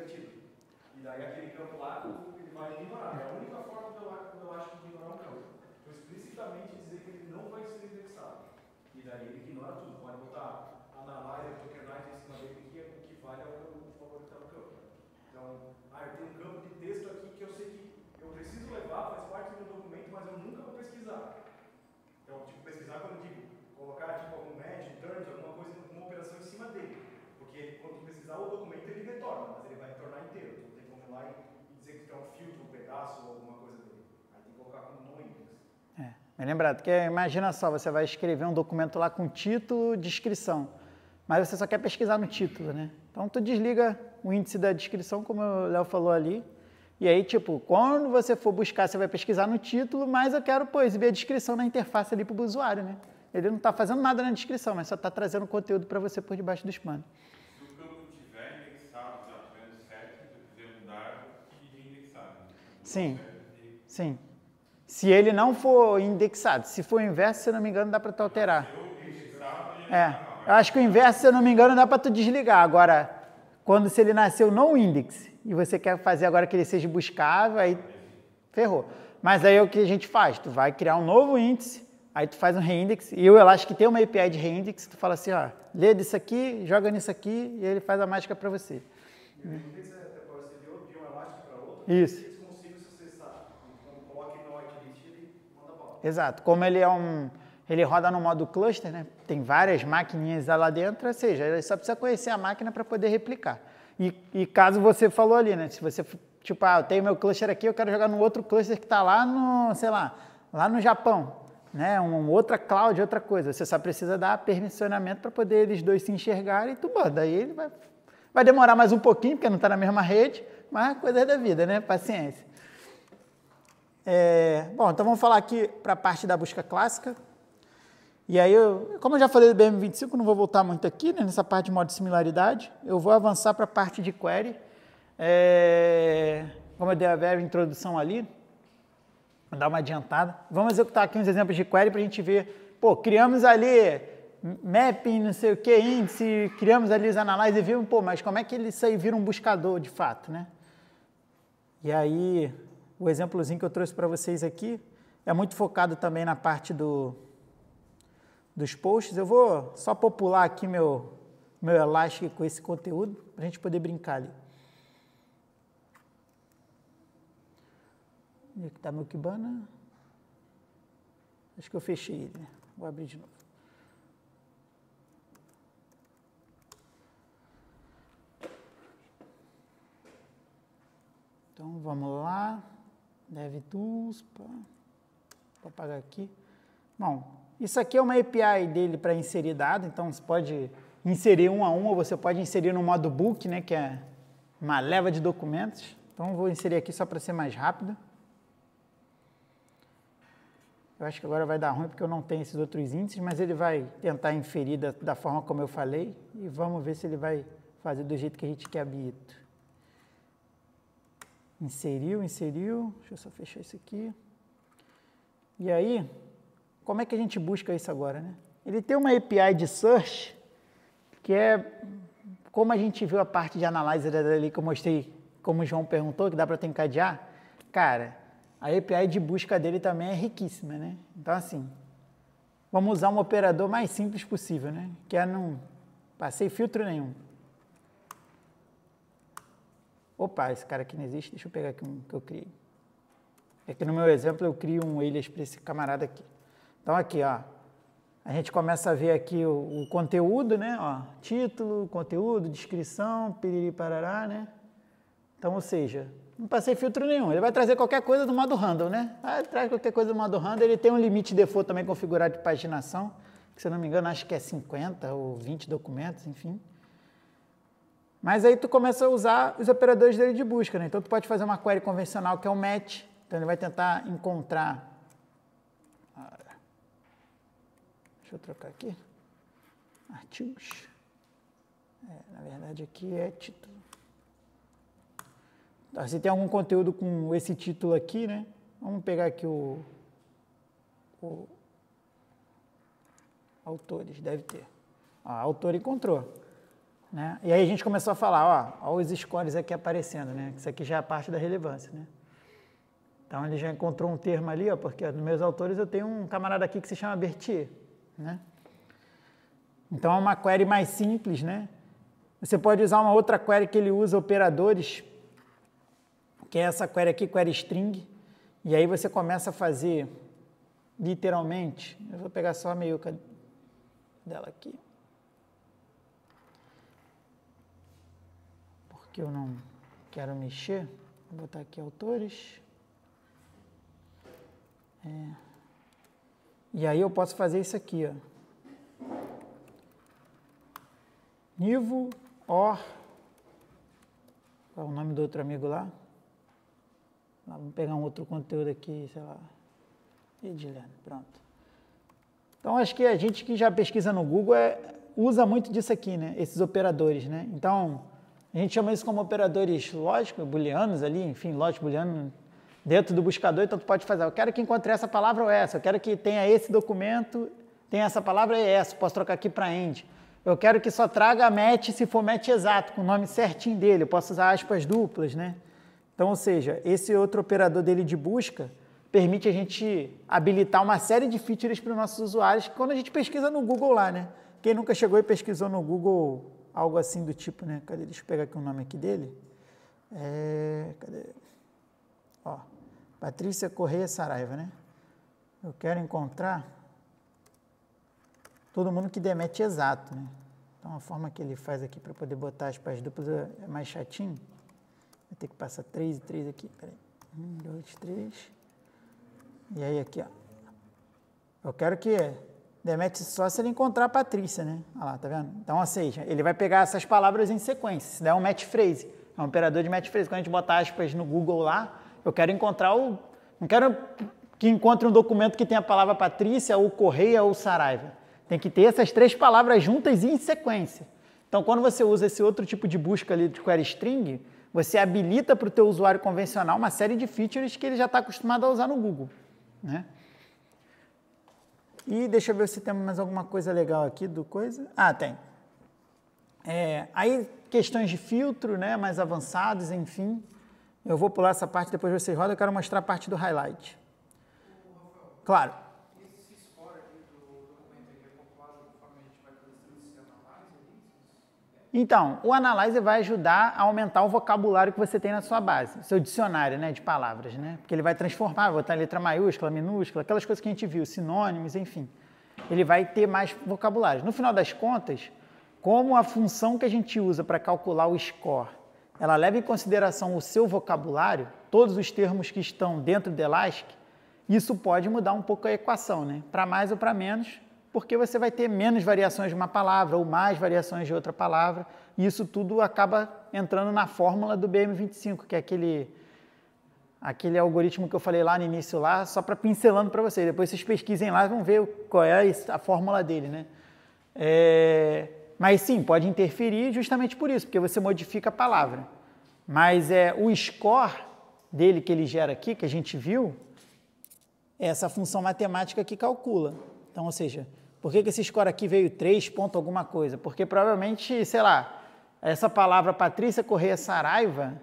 online e dizer que tem um filtro, um pedaço ou alguma coisa dele. Aí tem que colocar como no É. Me porque imagina só, você vai escrever um documento lá com título, descrição, mas você só quer pesquisar no título, né? Então tu desliga o índice da descrição, como o Léo falou ali, e aí, tipo, quando você for buscar, você vai pesquisar no título, mas eu quero, pô, exibir a descrição na interface ali para o usuário, né? Ele não está fazendo nada na descrição, mas só está trazendo conteúdo para você por debaixo dos panos. Sim. Sim. Se ele não for indexado, se for o inverso, se eu não me engano, dá para tu alterar. É. Eu acho que o inverso, se eu não me engano, dá para tu desligar. Agora, quando se ele nasceu no índice e você quer fazer agora que ele seja buscável, aí ferrou. Mas aí é o que a gente faz? Tu vai criar um novo índice, aí tu faz um reindex, e o Elastic tem uma API de reindex, tu fala assim, ó, lê disso aqui, joga nisso aqui, e ele faz a mágica para você. E o reindex é, pode ser de um Elastic para outro? Isso. exato. Como ele é um. Ele roda no modo cluster, né? Tem várias maquininhas lá dentro, ou seja, ele só precisa conhecer a máquina para poder replicar. E, e, caso você falou ali, né? Se você, tipo, ah, eu tenho meu cluster aqui, eu quero jogar no outro cluster que está lá no, sei lá, lá no Japão, né? Um, outra cloud, outra coisa. Você só precisa dar permissionamento para poder eles dois se enxergarem e tu bom daí ele vai, vai demorar mais um pouquinho, porque não está na mesma rede, mas coisa da vida, né? Paciência. É, bom, então vamos falar aqui para a parte da busca clássica. E aí, eu, como eu já falei do BM25, não vou voltar muito aqui né, nessa parte de modo de similaridade. Eu vou avançar para a parte de query. É, como eu dei a breve introdução ali, vou dar uma adiantada. Vamos executar aqui uns exemplos de query para a gente ver. Pô, criamos ali mapping, não sei o que, índice, criamos ali os analyses e vimos, pô, mas como é que ele saiu vira um buscador de fato, né? E aí, o exemplozinho que eu trouxe para vocês aqui é muito focado também na parte do, dos posts. Eu vou só popular aqui meu, meu elástico com esse conteúdo para a gente poder brincar ali. Onde é que está meu Kibana? Acho que eu fechei ele, né? Vou abrir de novo. Então vamos lá. DevTools, vou apagar aqui. Bom, isso aqui é uma API dele para inserir dado, então você pode inserir um a um, ou você pode inserir no modo book, né, que é uma leva de documentos. Então vou inserir aqui só para ser mais rápido. Eu acho que agora vai dar ruim porque eu não tenho esses outros índices, mas ele vai tentar inferir da, da forma como eu falei e vamos ver se ele vai fazer do jeito que a gente quer, Bito. Inseriu, inseriu. Deixa eu só fechar isso aqui. E aí, como é que a gente busca isso agora, né? Ele tem uma API de search, que é como a gente viu a parte de analyzer ali que eu mostrei, como o João perguntou, que dá para encadear. Cara, a API de busca dele também é riquíssima, né? Então, assim, vamos usar um operador mais simples possível, né? Que é não passei filtro nenhum opa, esse cara aqui não existe, deixa eu pegar aqui um que eu criei. Aqui é no meu exemplo eu crio um alias para esse camarada aqui. Então aqui, ó, a gente começa a ver aqui o, o conteúdo, né? Ó, título, conteúdo, descrição, piriri parará, né? Então, ou seja, não passei filtro nenhum. Ele vai trazer qualquer coisa do modo handle, né? Ah, traz qualquer coisa do modo handle. Ele tem um limite default também configurado de paginação, que se eu não me engano acho que é 50 ou 20 documentos, enfim. Mas aí tu começa a usar os operadores dele de busca, né? Então tu pode fazer uma query convencional que é o um match, então ele vai tentar encontrar. Deixa eu trocar aqui. Artigos. É, na verdade aqui é título. Então, se tem algum conteúdo com esse título aqui, né? Vamos pegar aqui o, o autores, deve ter. Ó, autor encontrou. Né? E aí a gente começou a falar, ó, ó os scores aqui aparecendo, né? Isso aqui já é parte da relevância, né? Então ele já encontrou um termo ali, ó, porque nos meus autores eu tenho um camarada aqui que se chama Bertier, né? Então é uma query mais simples, né? Você pode usar uma outra query que ele usa operadores, que é essa query aqui, query string, e aí você começa a fazer literalmente, eu vou pegar só a meiuca dela aqui. que eu não quero mexer. Vou botar aqui autores. É. E aí eu posso fazer isso aqui, ó. Nivo Or. Qual é o nome do outro amigo lá? vamos pegar um outro conteúdo aqui, sei lá. Edilene, pronto. Então acho que a gente que já pesquisa no Google é, usa muito disso aqui, né? Esses operadores, né? Então, a gente chama isso como operadores lógicos, booleanos ali, enfim, lógico booleano dentro do buscador, então tu pode fazer, eu quero que encontre essa palavra ou essa, eu quero que tenha esse documento, tenha essa palavra e essa, posso trocar aqui para end. Eu quero que só traga match se for match exato, com o nome certinho dele, eu posso usar aspas duplas, né? Então, ou seja, esse outro operador dele de busca permite a gente habilitar uma série de features para os nossos usuários, que quando a gente pesquisa no Google lá, né? Quem nunca chegou e pesquisou no Google algo assim do tipo, né? Cadê? Deixa eu pegar aqui o nome aqui dele. É, cadê? Ó, Patrícia Correia Saraiva, né? Eu quero encontrar todo mundo que demete exato, né? Então a forma que ele faz aqui para poder botar as páginas duplas é, é mais chatinho. Vai ter que passar 3 e 3 aqui, peraí. 1, 2, 3. E aí aqui, ó. Eu quero que é Demete só se ele encontrar a Patrícia, né? Olha lá, tá vendo? Então, ou seja, ele vai pegar essas palavras em sequência. Isso daí é um match phrase, é um operador de match phrase. Quando a gente bota aspas no Google lá, eu quero encontrar o. Não quero que encontre um documento que tenha a palavra Patrícia, ou Correia, ou Saraiva. Tem que ter essas três palavras juntas e em sequência. Então, quando você usa esse outro tipo de busca ali de query string, você habilita para o teu usuário convencional uma série de features que ele já está acostumado a usar no Google, né? E deixa eu ver se tem mais alguma coisa legal aqui do coisa. Ah, tem. É, aí questões de filtro, né, mais avançados, enfim. Eu vou pular essa parte, depois você roda, eu quero mostrar a parte do highlight. Claro. Então, o Analyzer vai ajudar a aumentar o vocabulário que você tem na sua base, seu dicionário né, de palavras, né? Porque ele vai transformar, botar letra maiúscula, minúscula, aquelas coisas que a gente viu, sinônimos, enfim. Ele vai ter mais vocabulário. No final das contas, como a função que a gente usa para calcular o score, ela leva em consideração o seu vocabulário, todos os termos que estão dentro do Elastic, isso pode mudar um pouco a equação, né? Para mais ou para menos, porque você vai ter menos variações de uma palavra ou mais variações de outra palavra, e isso tudo acaba entrando na fórmula do BM25, que é aquele aquele algoritmo que eu falei lá no início lá, só para pincelando para vocês. Depois vocês pesquisem lá e vão ver qual é a fórmula dele, né? É... Mas sim, pode interferir justamente por isso, porque você modifica a palavra. Mas é o score dele que ele gera aqui, que a gente viu, é essa função matemática que calcula. Então, ou seja, por que, que esse score aqui veio 3 ponto alguma coisa? Porque provavelmente, sei lá, essa palavra Patrícia Correia Saraiva,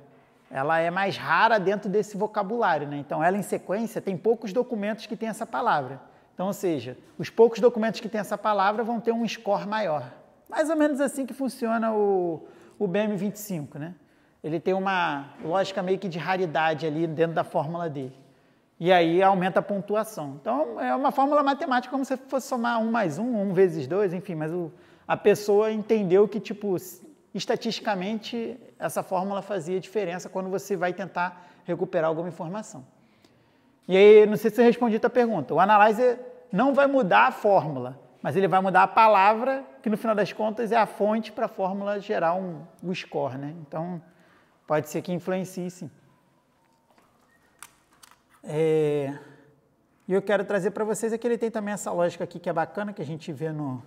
ela é mais rara dentro desse vocabulário, né? Então, ela em sequência tem poucos documentos que tem essa palavra. Então, ou seja, os poucos documentos que tem essa palavra vão ter um score maior. Mais ou menos assim que funciona o, o BM25, né? Ele tem uma lógica meio que de raridade ali dentro da fórmula dele. E aí aumenta a pontuação. Então é uma fórmula matemática como se fosse somar 1 mais 1, 1 vezes 2, enfim, mas o, a pessoa entendeu que, tipo, estatisticamente essa fórmula fazia diferença quando você vai tentar recuperar alguma informação. E aí, não sei se eu respondi a tua pergunta. O analyzer não vai mudar a fórmula, mas ele vai mudar a palavra, que no final das contas é a fonte para a fórmula gerar um, um score, né? Então, pode ser que influencie sim. É... E eu quero trazer para vocês é que ele tem também essa lógica aqui que é bacana, que a gente vê no,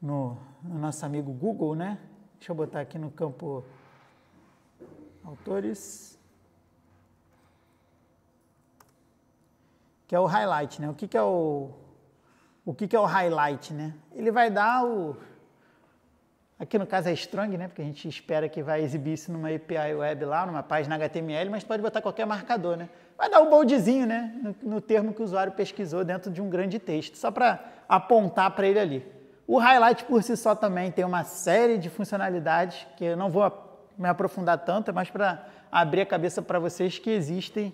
no, no nosso amigo Google, né? Deixa eu botar aqui no campo autores. Que é o highlight, né? O que, que é o. O que, que é o highlight, né? Ele vai dar o Aqui no caso é Strong, né? Porque a gente espera que vai exibir isso numa API web lá, numa página HTML, mas pode botar qualquer marcador, né? Vai dar um boldzinho, né? No, no termo que o usuário pesquisou dentro de um grande texto, só para apontar para ele ali. O highlight por si só também tem uma série de funcionalidades que eu não vou me aprofundar tanto, é mas para abrir a cabeça para vocês que existem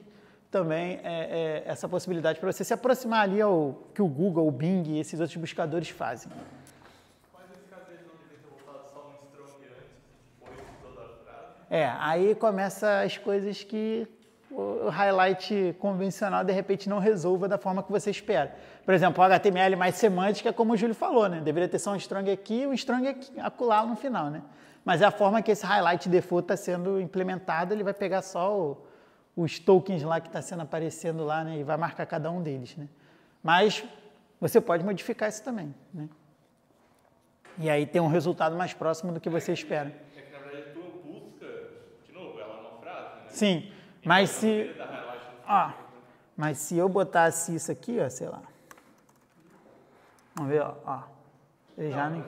também é, é, essa possibilidade para você se aproximar ali ao que o Google, o Bing e esses outros buscadores fazem. É, aí começa as coisas que o highlight convencional de repente não resolva da forma que você espera. Por exemplo, o HTML mais semântica, como o Júlio falou, né? Deveria ter só um strong aqui e um strong aqui, acolá no final, né? Mas é a forma que esse highlight default está sendo implementado, ele vai pegar só o, os tokens lá que está sendo aparecendo lá, né? E vai marcar cada um deles, né? Mas você pode modificar isso também, né? E aí tem um resultado mais próximo do que você espera. Sim, mas se... Ó, mas se eu botasse isso aqui, ó, sei lá. Vamos ver, ó. ó ele já não...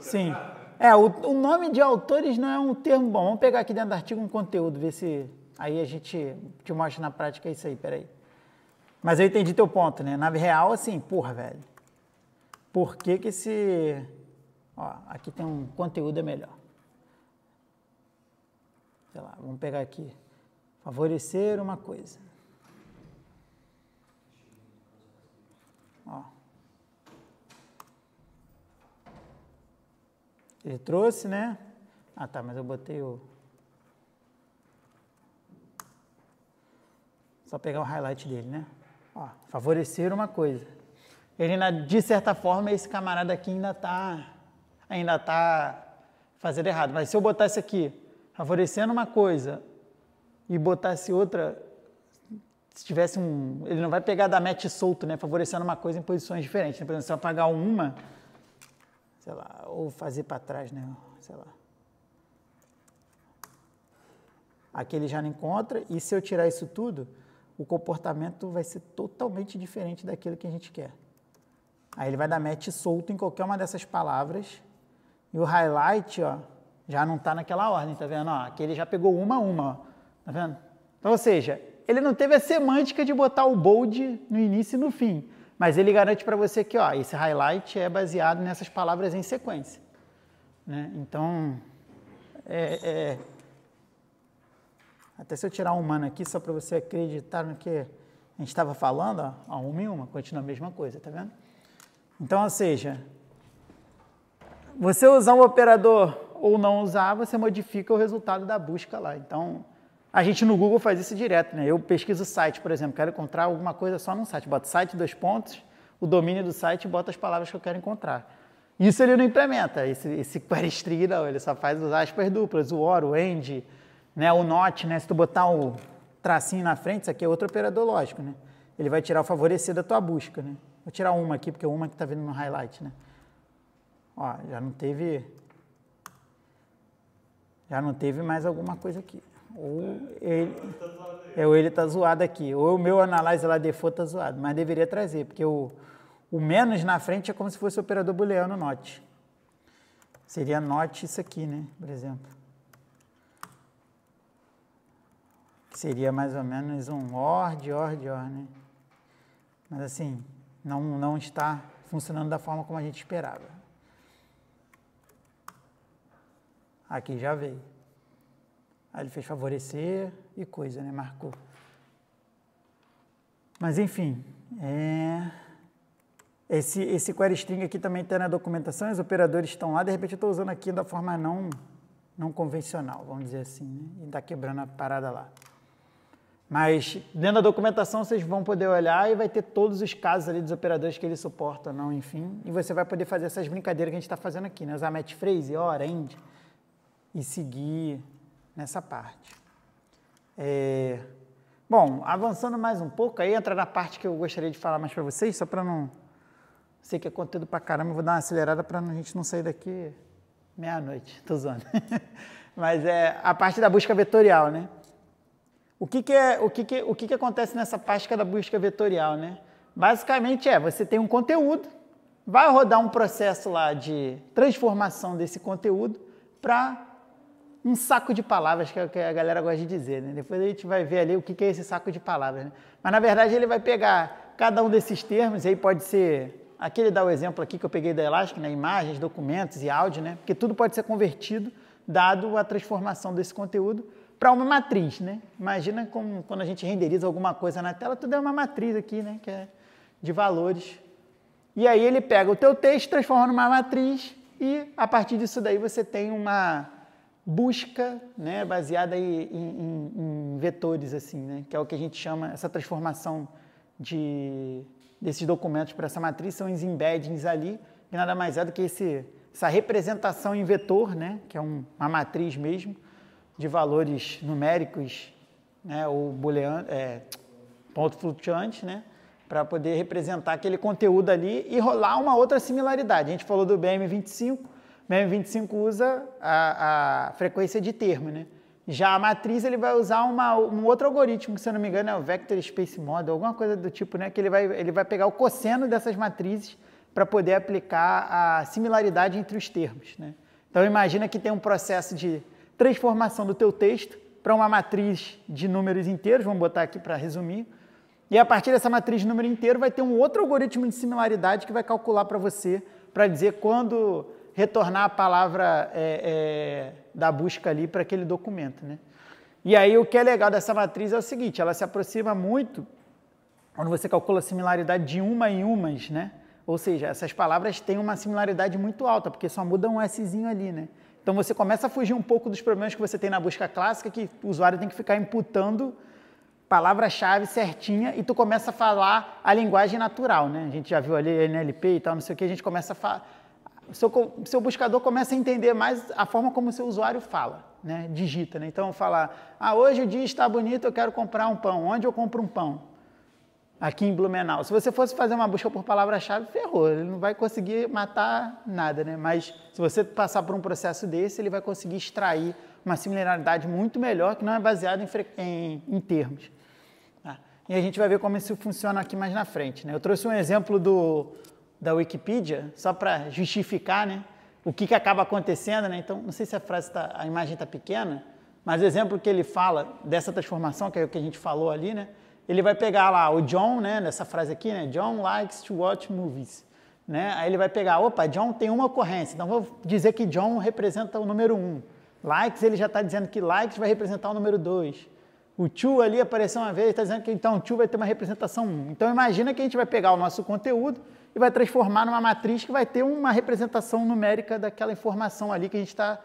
Sim. É, o, o, nome de autores não é um termo bom. Vamos pegar aqui dentro do artigo um conteúdo, ver se aí a gente te mostra na prática isso aí, peraí. Mas eu entendi teu ponto, né? Na real, assim, porra, velho. Por que que esse... Ó, aqui tem um conteúdo é melhor sei lá, vamos pegar aqui, favorecer uma coisa. Ó. Ele trouxe, né? Ah, tá, mas eu botei o... Só pegar o highlight dele, né? Ó, favorecer uma coisa. Ele, de certa forma, esse camarada aqui ainda tá, ainda tá fazendo errado. Mas se eu botar isso aqui, favorecendo uma coisa e botasse outra, se tivesse um. Ele não vai pegar da match solto, né? Favorecendo uma coisa em posições diferentes. Né? Por exemplo, se eu apagar uma, sei lá, ou fazer para trás, né? Sei lá. Aqui ele já não encontra, e se eu tirar isso tudo, o comportamento vai ser totalmente diferente daquilo que a gente quer. Aí ele vai dar match solto em qualquer uma dessas palavras. E o highlight, ó, já não está naquela ordem, tá vendo? Ó, aqui ele já pegou uma a uma, ó. tá vendo? Então, ou seja, ele não teve a semântica de botar o bold no início e no fim, mas ele garante para você que ó, esse highlight é baseado nessas palavras em sequência. Né? Então, é, é... até se eu tirar um aqui só para você acreditar no que a gente estava falando, ó, uma e uma, continua a mesma coisa, tá vendo? Então, ou seja, você usar um operador ou não usar, você modifica o resultado da busca lá. Então, a gente no Google faz isso direto, né? Eu pesquiso site, por exemplo, quero encontrar alguma coisa só no site, boto site dois pontos, o domínio do site e boto as palavras que eu quero encontrar. Isso ele não implementa, esse, esse query string não, ele só faz as aspas duplas, o or, o and, né, o not, né, se tu botar o um tracinho na frente, isso aqui é outro operador lógico, né? Ele vai tirar o favorecido da tua busca, né? Vou tirar uma aqui, porque é uma que está vindo no highlight, né? Ó, já não teve já não teve mais alguma coisa aqui. Ou ele, é, ou ele tá zoado aqui, ou o meu analyzer lá de tá zoado, mas deveria trazer, porque o, o menos na frente é como se fosse o operador booleano NOT. Seria NOT isso aqui, né, por exemplo. Seria mais ou menos um OR, de OR, de OR, né? Mas assim, não, não está funcionando da forma como a gente esperava. Aqui ah, já veio. Aí ele fez favorecer e coisa, né? Marcou. Mas enfim, é... esse, esse query string aqui também está na documentação, os operadores estão lá, de repente eu estou usando aqui da forma não, não convencional, vamos dizer assim, né? E está quebrando a parada lá. Mas dentro da documentação vocês vão poder olhar e vai ter todos os casos ali dos operadores que ele suporta, não, enfim. E você vai poder fazer essas brincadeiras que a gente está fazendo aqui, né? Usar match phrase, hora, end e seguir nessa parte. É... Bom, avançando mais um pouco, aí entra na parte que eu gostaria de falar mais para vocês, só para não. Sei que é conteúdo para caramba, vou dar uma acelerada para a gente não sair daqui meia-noite, tô usando. Mas é a parte da busca vetorial, né? O que, que, é, o que, que, o que, que acontece nessa parte é da busca vetorial, né? Basicamente é, você tem um conteúdo, vai rodar um processo lá de transformação desse conteúdo para um saco de palavras, que é o que a galera gosta de dizer, né? Depois a gente vai ver ali o que é esse saco de palavras, né? Mas, na verdade, ele vai pegar cada um desses termos, aí pode ser... Aqui ele dá o exemplo aqui que eu peguei da Elastic, né? Imagens, documentos e áudio, né? Porque tudo pode ser convertido, dado a transformação desse conteúdo para uma matriz, né? Imagina como, quando a gente renderiza alguma coisa na tela, tudo é uma matriz aqui, né? Que é de valores. E aí ele pega o teu texto, transforma numa matriz e, a partir disso daí, você tem uma busca né, baseada em, em, em, vetores, assim, né, que é o que a gente chama, essa transformação de, desses documentos para essa matriz, são os embeddings ali, que nada mais é do que esse, essa representação em vetor, né, que é um, uma matriz mesmo, de valores numéricos né, ou booleanos é, ponto flutuante, né, para poder representar aquele conteúdo ali e rolar uma outra similaridade. A gente falou do BM25, o M25 usa a, a, frequência de termo, né? Já a matriz ele vai usar uma, um outro algoritmo, que se eu não me engano é o Vector Space Model, alguma coisa do tipo, né? Que ele vai, ele vai pegar o cosseno dessas matrizes para poder aplicar a similaridade entre os termos, né? Então imagina que tem um processo de transformação do teu texto para uma matriz de números inteiros, vamos botar aqui para resumir, e a partir dessa matriz de número inteiro vai ter um outro algoritmo de similaridade que vai calcular para você, para dizer quando retornar a palavra é, é, da busca ali para aquele documento. Né? E aí o que é legal dessa matriz é o seguinte, ela se aproxima muito quando você calcula a similaridade de uma em umas, né? Ou seja, essas palavras têm uma similaridade muito alta, porque só muda um Szinho ali, né? Então você começa a fugir um pouco dos problemas que você tem na busca clássica, que o usuário tem que ficar imputando palavra-chave certinha e tu começa a falar a linguagem natural, né? A gente já viu ali NLP e tal, não sei o que, a gente começa a seu, seu buscador começa a entender mais a forma como o seu usuário fala, né? digita. Né? Então, falar, ah, hoje o dia está bonito, eu quero comprar um pão. Onde eu compro um pão? Aqui em Blumenau. Se você fosse fazer uma busca por palavra-chave, ferrou, ele não vai conseguir matar nada. Né? Mas se você passar por um processo desse, ele vai conseguir extrair uma similaridade muito melhor, que não é baseada em, em, em termos. Ah, e a gente vai ver como isso funciona aqui mais na frente. Né? Eu trouxe um exemplo do, da Wikipedia, só para justificar né, o que, que acaba acontecendo. Né? Então, não sei se a, frase tá, a imagem está pequena, mas o exemplo que ele fala dessa transformação, que é o que a gente falou ali, né, ele vai pegar lá o John, né, nessa frase aqui, né, John likes to watch movies. Né? Aí ele vai pegar, opa, John tem uma ocorrência, então vou dizer que John representa o número 1. Um. Likes, ele já está dizendo que likes vai representar o número 2. O Chu ali apareceu uma vez, está dizendo que então o tio vai ter uma representação 1. Então imagina que a gente vai pegar o nosso conteúdo, e vai transformar numa matriz que vai ter uma representação numérica daquela informação ali que a gente está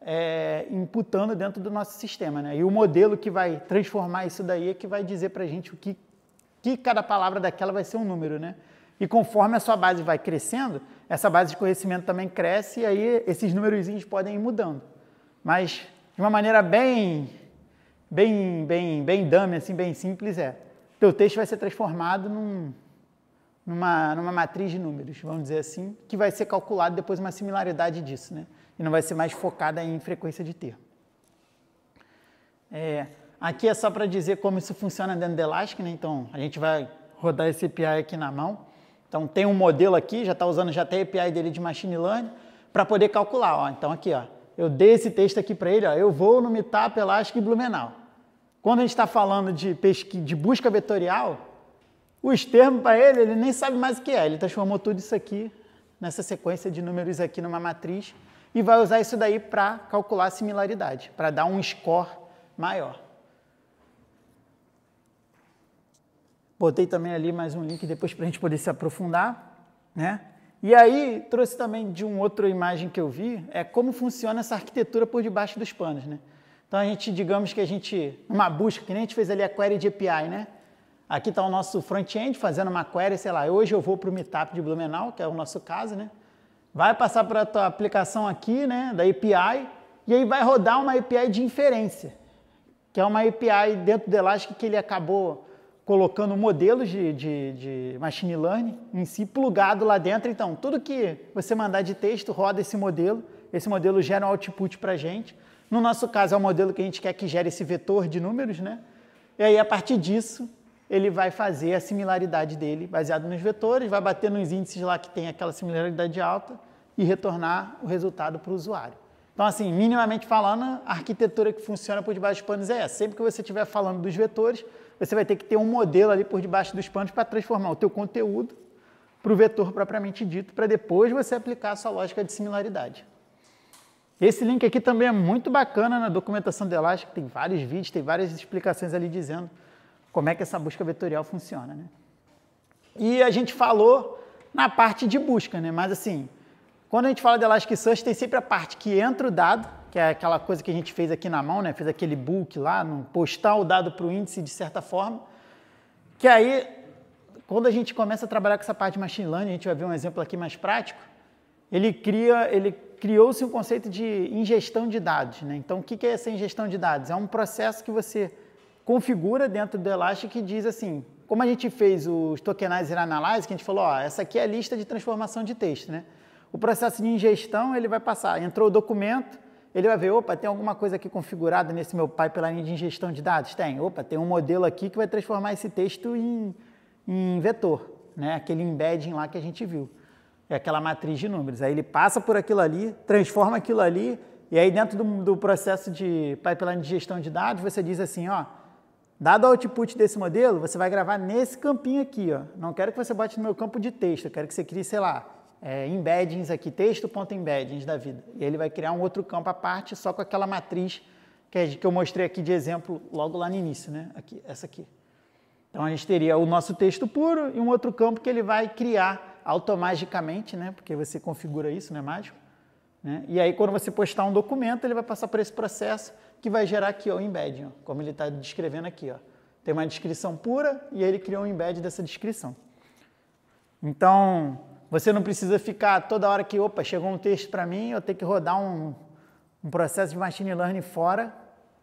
é, imputando dentro do nosso sistema. Né? E o modelo que vai transformar isso daí é que vai dizer para a gente o que, que cada palavra daquela vai ser um número. Né? E conforme a sua base vai crescendo, essa base de conhecimento também cresce e aí esses númerozinhos podem ir mudando. Mas de uma maneira bem, bem, bem, bem dummy, assim, bem simples, é. Teu texto vai ser transformado num, numa, numa matriz de números, vamos dizer assim, que vai ser calculado depois uma similaridade disso, né? E não vai ser mais focada em frequência de termo. É, aqui é só para dizer como isso funciona dentro do Elastic, né? Então, a gente vai rodar esse API aqui na mão. Então, tem um modelo aqui, já está usando já até a API dele de Machine Learning, para poder calcular. Ó. Então, aqui, ó, eu dei esse texto aqui para ele, ó, eu vou no Meetup Elastic e Blumenau. Quando a gente está falando de, pesqui, de busca vetorial, os termos para ele, ele nem sabe mais o que é. Ele transformou tudo isso aqui nessa sequência de números aqui numa matriz e vai usar isso daí para calcular a similaridade, para dar um score maior. Botei também ali mais um link depois para a gente poder se aprofundar, né? E aí trouxe também de uma outra imagem que eu vi é como funciona essa arquitetura por debaixo dos panos, né? Então a gente, digamos que a gente, uma busca que nem a gente fez ali a query de API, né? Aqui está o nosso front-end fazendo uma query, sei lá, hoje eu vou para o Meetup de Blumenau, que é o nosso caso, né? Vai passar para a tua aplicação aqui, né, da API, e aí vai rodar uma API de inferência, que é uma API dentro do Elastic que ele acabou colocando modelos de, de, de machine learning em si plugado lá dentro. Então, tudo que você mandar de texto roda esse modelo, esse modelo gera um output para a gente. No nosso caso, é o modelo que a gente quer que gere esse vetor de números, né? E aí, a partir disso, ele vai fazer a similaridade dele, baseado nos vetores, vai bater nos índices lá que tem aquela similaridade alta e retornar o resultado para o usuário. Então, assim, minimamente falando, a arquitetura que funciona por debaixo dos panos é essa. Sempre que você estiver falando dos vetores, você vai ter que ter um modelo ali por debaixo dos panos para transformar o teu conteúdo para o vetor propriamente dito, para depois você aplicar a sua lógica de similaridade. Esse link aqui também é muito bacana na documentação do Elastic, tem vários vídeos, tem várias explicações ali dizendo como é que essa busca vetorial funciona. Né? E a gente falou na parte de busca, né? mas assim, quando a gente fala de Elasticsearch, tem sempre a parte que entra o dado, que é aquela coisa que a gente fez aqui na mão, né? fez aquele book lá, não postar o dado para o índice de certa forma, que aí, quando a gente começa a trabalhar com essa parte de machine learning, a gente vai ver um exemplo aqui mais prático, ele cria, ele criou-se um conceito de ingestão de dados. Né? Então, o que é essa ingestão de dados? É um processo que você configura dentro do Elastic e diz assim, como a gente fez os tokenizer analysis, que a gente falou, ó, essa aqui é a lista de transformação de texto, né? O processo de ingestão, ele vai passar, entrou o documento, ele vai ver, opa, tem alguma coisa aqui configurada nesse meu pipeline de ingestão de dados? Tem. Opa, tem um modelo aqui que vai transformar esse texto em, em vetor, né? Aquele embedding lá que a gente viu. É aquela matriz de números. Aí ele passa por aquilo ali, transforma aquilo ali, e aí dentro do, do processo de pipeline de gestão de dados, você diz assim, ó, Dado o output desse modelo, você vai gravar nesse campinho aqui. Ó. Não quero que você bote no meu campo de texto, eu quero que você crie, sei lá, é, embeddings aqui, texto.embeddings da vida. E ele vai criar um outro campo à parte só com aquela matriz que, é, que eu mostrei aqui de exemplo logo lá no início, né? Aqui, essa aqui. Então a gente teria o nosso texto puro e um outro campo que ele vai criar automaticamente, né? Porque você configura isso, não é mágico? Né? E aí quando você postar um documento, ele vai passar por esse processo que vai gerar aqui ó, o embed, ó, como ele está descrevendo aqui. Ó. Tem uma descrição pura e ele criou um embed dessa descrição. Então, você não precisa ficar toda hora que, opa, chegou um texto para mim, eu tenho que rodar um, um, processo de machine learning fora,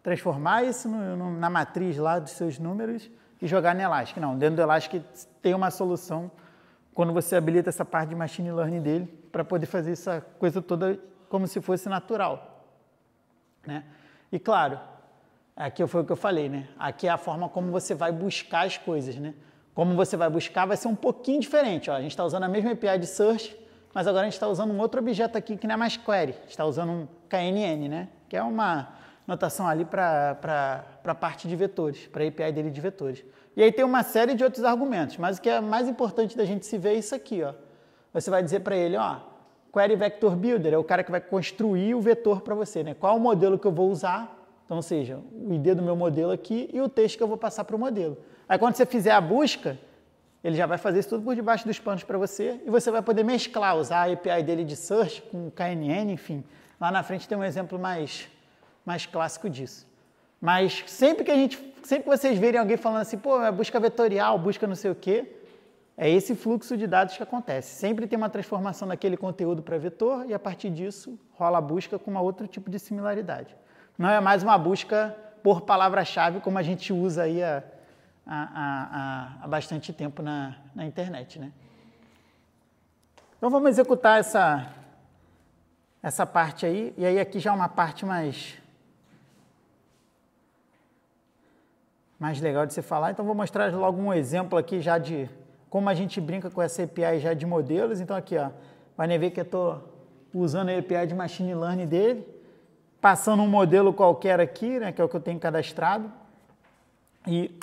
transformar isso no, no, na matriz lá dos seus números e jogar no Elastic. Não, dentro do Elastic tem uma solução quando você habilita essa parte de machine learning dele para poder fazer essa coisa toda como se fosse natural. Né? E claro, aqui foi o que eu falei, né? Aqui é a forma como você vai buscar as coisas, né? Como você vai buscar vai ser um pouquinho diferente. Ó. A gente está usando a mesma API de search, mas agora a gente está usando um outro objeto aqui que não é mais query. A gente está usando um KNN, né? Que é uma notação ali para a parte de vetores, para a API dele de vetores. E aí tem uma série de outros argumentos, mas o que é mais importante da gente se ver é isso aqui, ó. Você vai dizer para ele, ó, Query Vector Builder é o cara que vai construir o vetor para você, né? Qual o modelo que eu vou usar? Então, ou seja, o ID do meu modelo aqui e o texto que eu vou passar para o modelo. Aí quando você fizer a busca, ele já vai fazer isso tudo por debaixo dos panos para você e você vai poder mesclar, usar a API dele de search com KNN, enfim. Lá na frente tem um exemplo mais, mais clássico disso. Mas sempre que a gente, sempre que vocês verem alguém falando assim, pô, é busca vetorial, busca não sei o quê, é esse fluxo de dados que acontece. Sempre tem uma transformação daquele conteúdo para vetor e a partir disso rola a busca com uma outro tipo de similaridade. Não é mais uma busca por palavra-chave como a gente usa aí há, há, há, há bastante tempo na, na internet, né? Então vamos executar essa, essa parte aí, e aí aqui já é uma parte mais, mais legal de se falar, então vou mostrar logo um exemplo aqui já de como a gente brinca com essa API já de modelos, então aqui, ó, vai ver que eu estou usando a API de machine learning dele, passando um modelo qualquer aqui, né, que é o que eu tenho cadastrado, e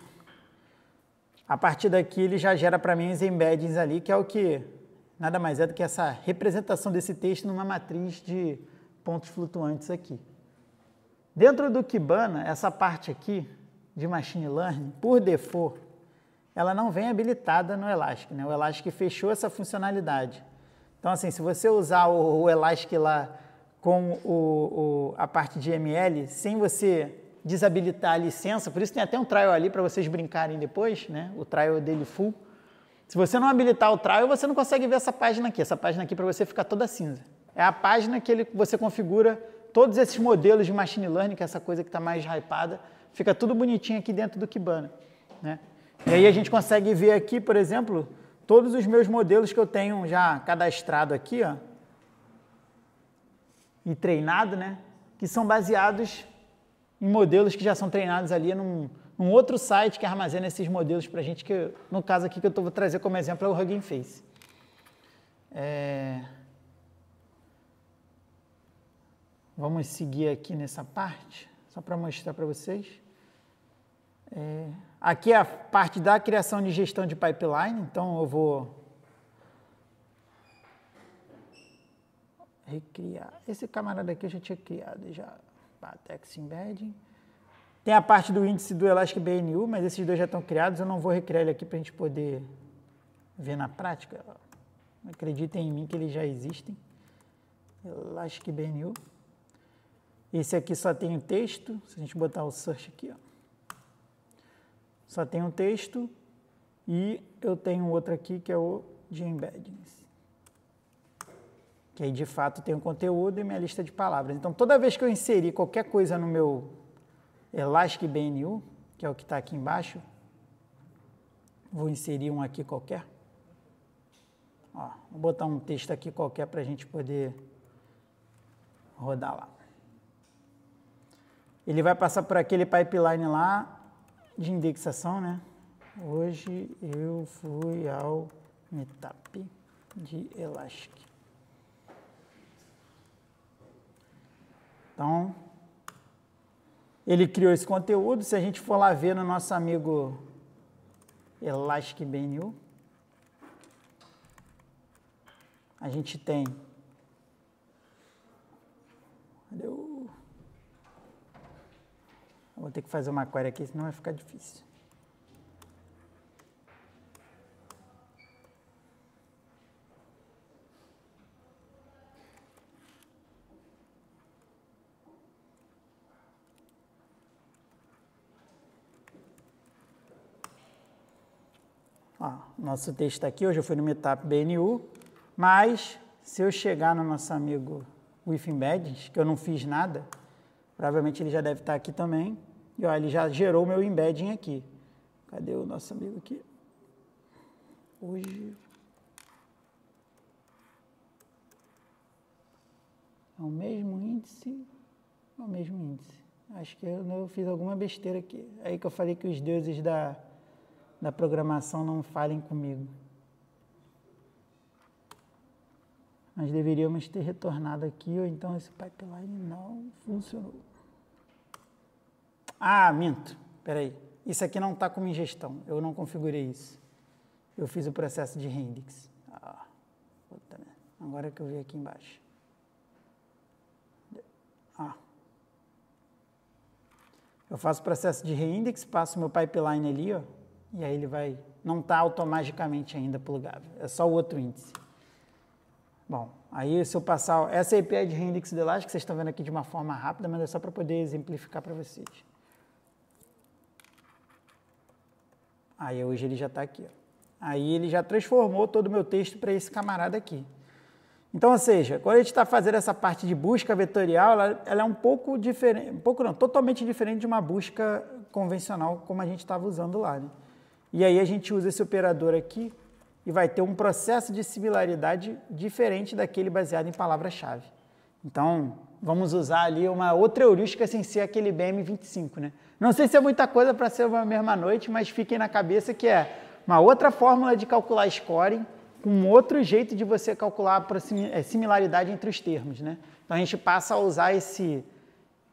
a partir daqui ele já gera para mim os embeddings ali, que é o que nada mais é do que essa representação desse texto numa matriz de pontos flutuantes aqui. Dentro do Kibana, essa parte aqui de machine learning, por default, ela não vem habilitada no Elastic, né? O Elastic fechou essa funcionalidade. Então, assim, se você usar o, o Elastic lá com o, o, a parte de ML, sem você desabilitar a licença, por isso tem até um trial ali para vocês brincarem depois, né? O trial dele full. Se você não habilitar o trial, você não consegue ver essa página aqui. Essa página aqui para você fica toda cinza. É a página que ele, você configura todos esses modelos de machine learning, que é essa coisa que está mais hypada, fica tudo bonitinho aqui dentro do Kibana, né? E aí a gente consegue ver aqui, por exemplo, todos os meus modelos que eu tenho já cadastrado aqui, ó, e treinado, né, que são baseados em modelos que já são treinados ali num, num outro site que armazena esses modelos para a gente, que no caso aqui que eu vou trazer como exemplo é o Hugging Face. É... Vamos seguir aqui nessa parte, só para mostrar para vocês. É, aqui é a parte da criação de gestão de pipeline, então eu vou recriar. Esse camarada aqui eu já tinha criado já. Batex embedding. Tem a parte do índice do Elastic BNU, mas esses dois já estão criados, eu não vou recriar ele aqui para a gente poder ver na prática. Acreditem em mim que eles já existem. Elastic BNU. Esse aqui só tem o texto, se a gente botar o search aqui, ó. Só tem um texto e eu tenho outro aqui que é o de embeddings. Que aí de fato tem o um conteúdo e minha lista de palavras. Então toda vez que eu inserir qualquer coisa no meu Elastic BNU, que é o que está aqui embaixo, vou inserir um aqui qualquer. Ó, vou botar um texto aqui qualquer para a gente poder rodar lá. Ele vai passar por aquele pipeline lá, de indexação, né? Hoje eu fui ao Meetup de Elastic. Então, ele criou esse conteúdo. Se a gente for lá ver no nosso amigo Elastic BNU, a gente tem Vou ter que fazer uma query aqui, senão vai ficar difícil. Ó, nosso texto está aqui, hoje eu fui no Meetup BNU, mas se eu chegar no nosso amigo Within Badges, que eu não fiz nada, provavelmente ele já deve estar aqui também, e ó, ele já gerou meu embedding aqui. Cadê o nosso amigo aqui? Hoje. É o mesmo índice? É o mesmo índice. Acho que eu, eu fiz alguma besteira aqui. É aí que eu falei que os deuses da, da programação não falem comigo. Nós deveríamos ter retornado aqui, ou então esse pipeline não funcionou. Ah, minto. aí, Isso aqui não está como ingestão. Eu não configurei isso. Eu fiz o processo de reindex. Ah, puta Agora que eu vi aqui embaixo. Ah. Eu faço o processo de reindex, passo meu pipeline ali, ó, e aí ele vai. Não está automaticamente ainda plugável. É só o outro índice. Bom, aí se eu passar. Essa API de reindex do Elastic, vocês estão vendo aqui de uma forma rápida, mas é só para poder exemplificar para vocês. Aí hoje ele já está aqui. Ó. Aí ele já transformou todo o meu texto para esse camarada aqui. Então, ou seja, quando a gente está fazendo essa parte de busca vetorial, ela, ela, é um pouco diferente, um pouco não, totalmente diferente de uma busca convencional como a gente estava usando lá. Né? E aí a gente usa esse operador aqui e vai ter um processo de similaridade diferente daquele baseado em palavra-chave. Então, vamos usar ali uma outra heurística sem ser aquele BM25, né? Não sei se é muita coisa para ser uma mesma noite, mas fiquem na cabeça que é uma outra fórmula de calcular scoring, com outro jeito de você calcular a é, similaridade entre os termos, né? Então a gente passa a usar esse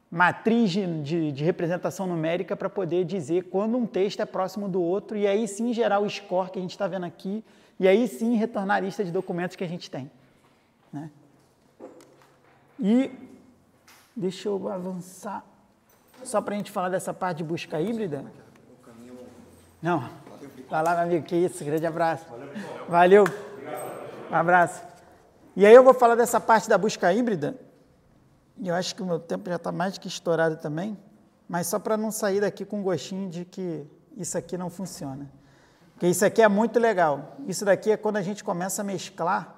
matriz de, de representação numérica para poder dizer quando um texto é próximo do outro e aí sim gerar o score que a gente está vendo aqui e aí sim retornar a lista de documentos que a gente tem, né? E Deixa eu avançar. Só para a gente falar dessa parte de busca híbrida. Não. Vai lá, meu amigo. Que isso. Grande abraço. Valeu. Um abraço. E aí eu vou falar dessa parte da busca híbrida. E eu acho que o meu tempo já está mais que estourado também. Mas só para não sair daqui com gostinho de que isso aqui não funciona. Porque isso aqui é muito legal. Isso daqui é quando a gente começa a mesclar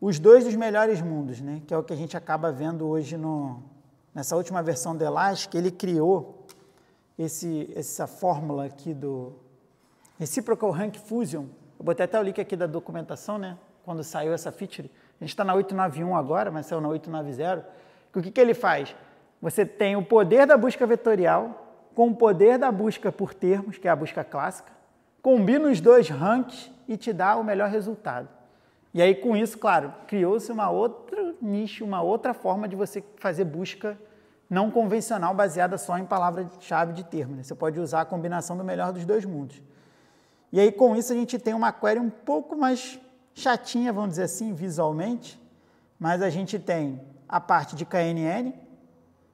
os dois dos melhores mundos, né? que é o que a gente acaba vendo hoje no, nessa última versão do Elastic, ele criou esse, essa fórmula aqui do Reciprocal Rank Fusion. Eu botei até o link aqui da documentação, né? quando saiu essa feature. A gente está na 891 agora, mas saiu na 890. O que, que ele faz? Você tem o poder da busca vetorial com o poder da busca por termos, que é a busca clássica, combina os dois ranks e te dá o melhor resultado. E aí, com isso, claro, criou-se uma outra nicho, uma outra forma de você fazer busca não convencional baseada só em palavra-chave de termo. Né? Você pode usar a combinação do melhor dos dois mundos. E aí, com isso, a gente tem uma query um pouco mais chatinha, vamos dizer assim, visualmente, mas a gente tem a parte de KNN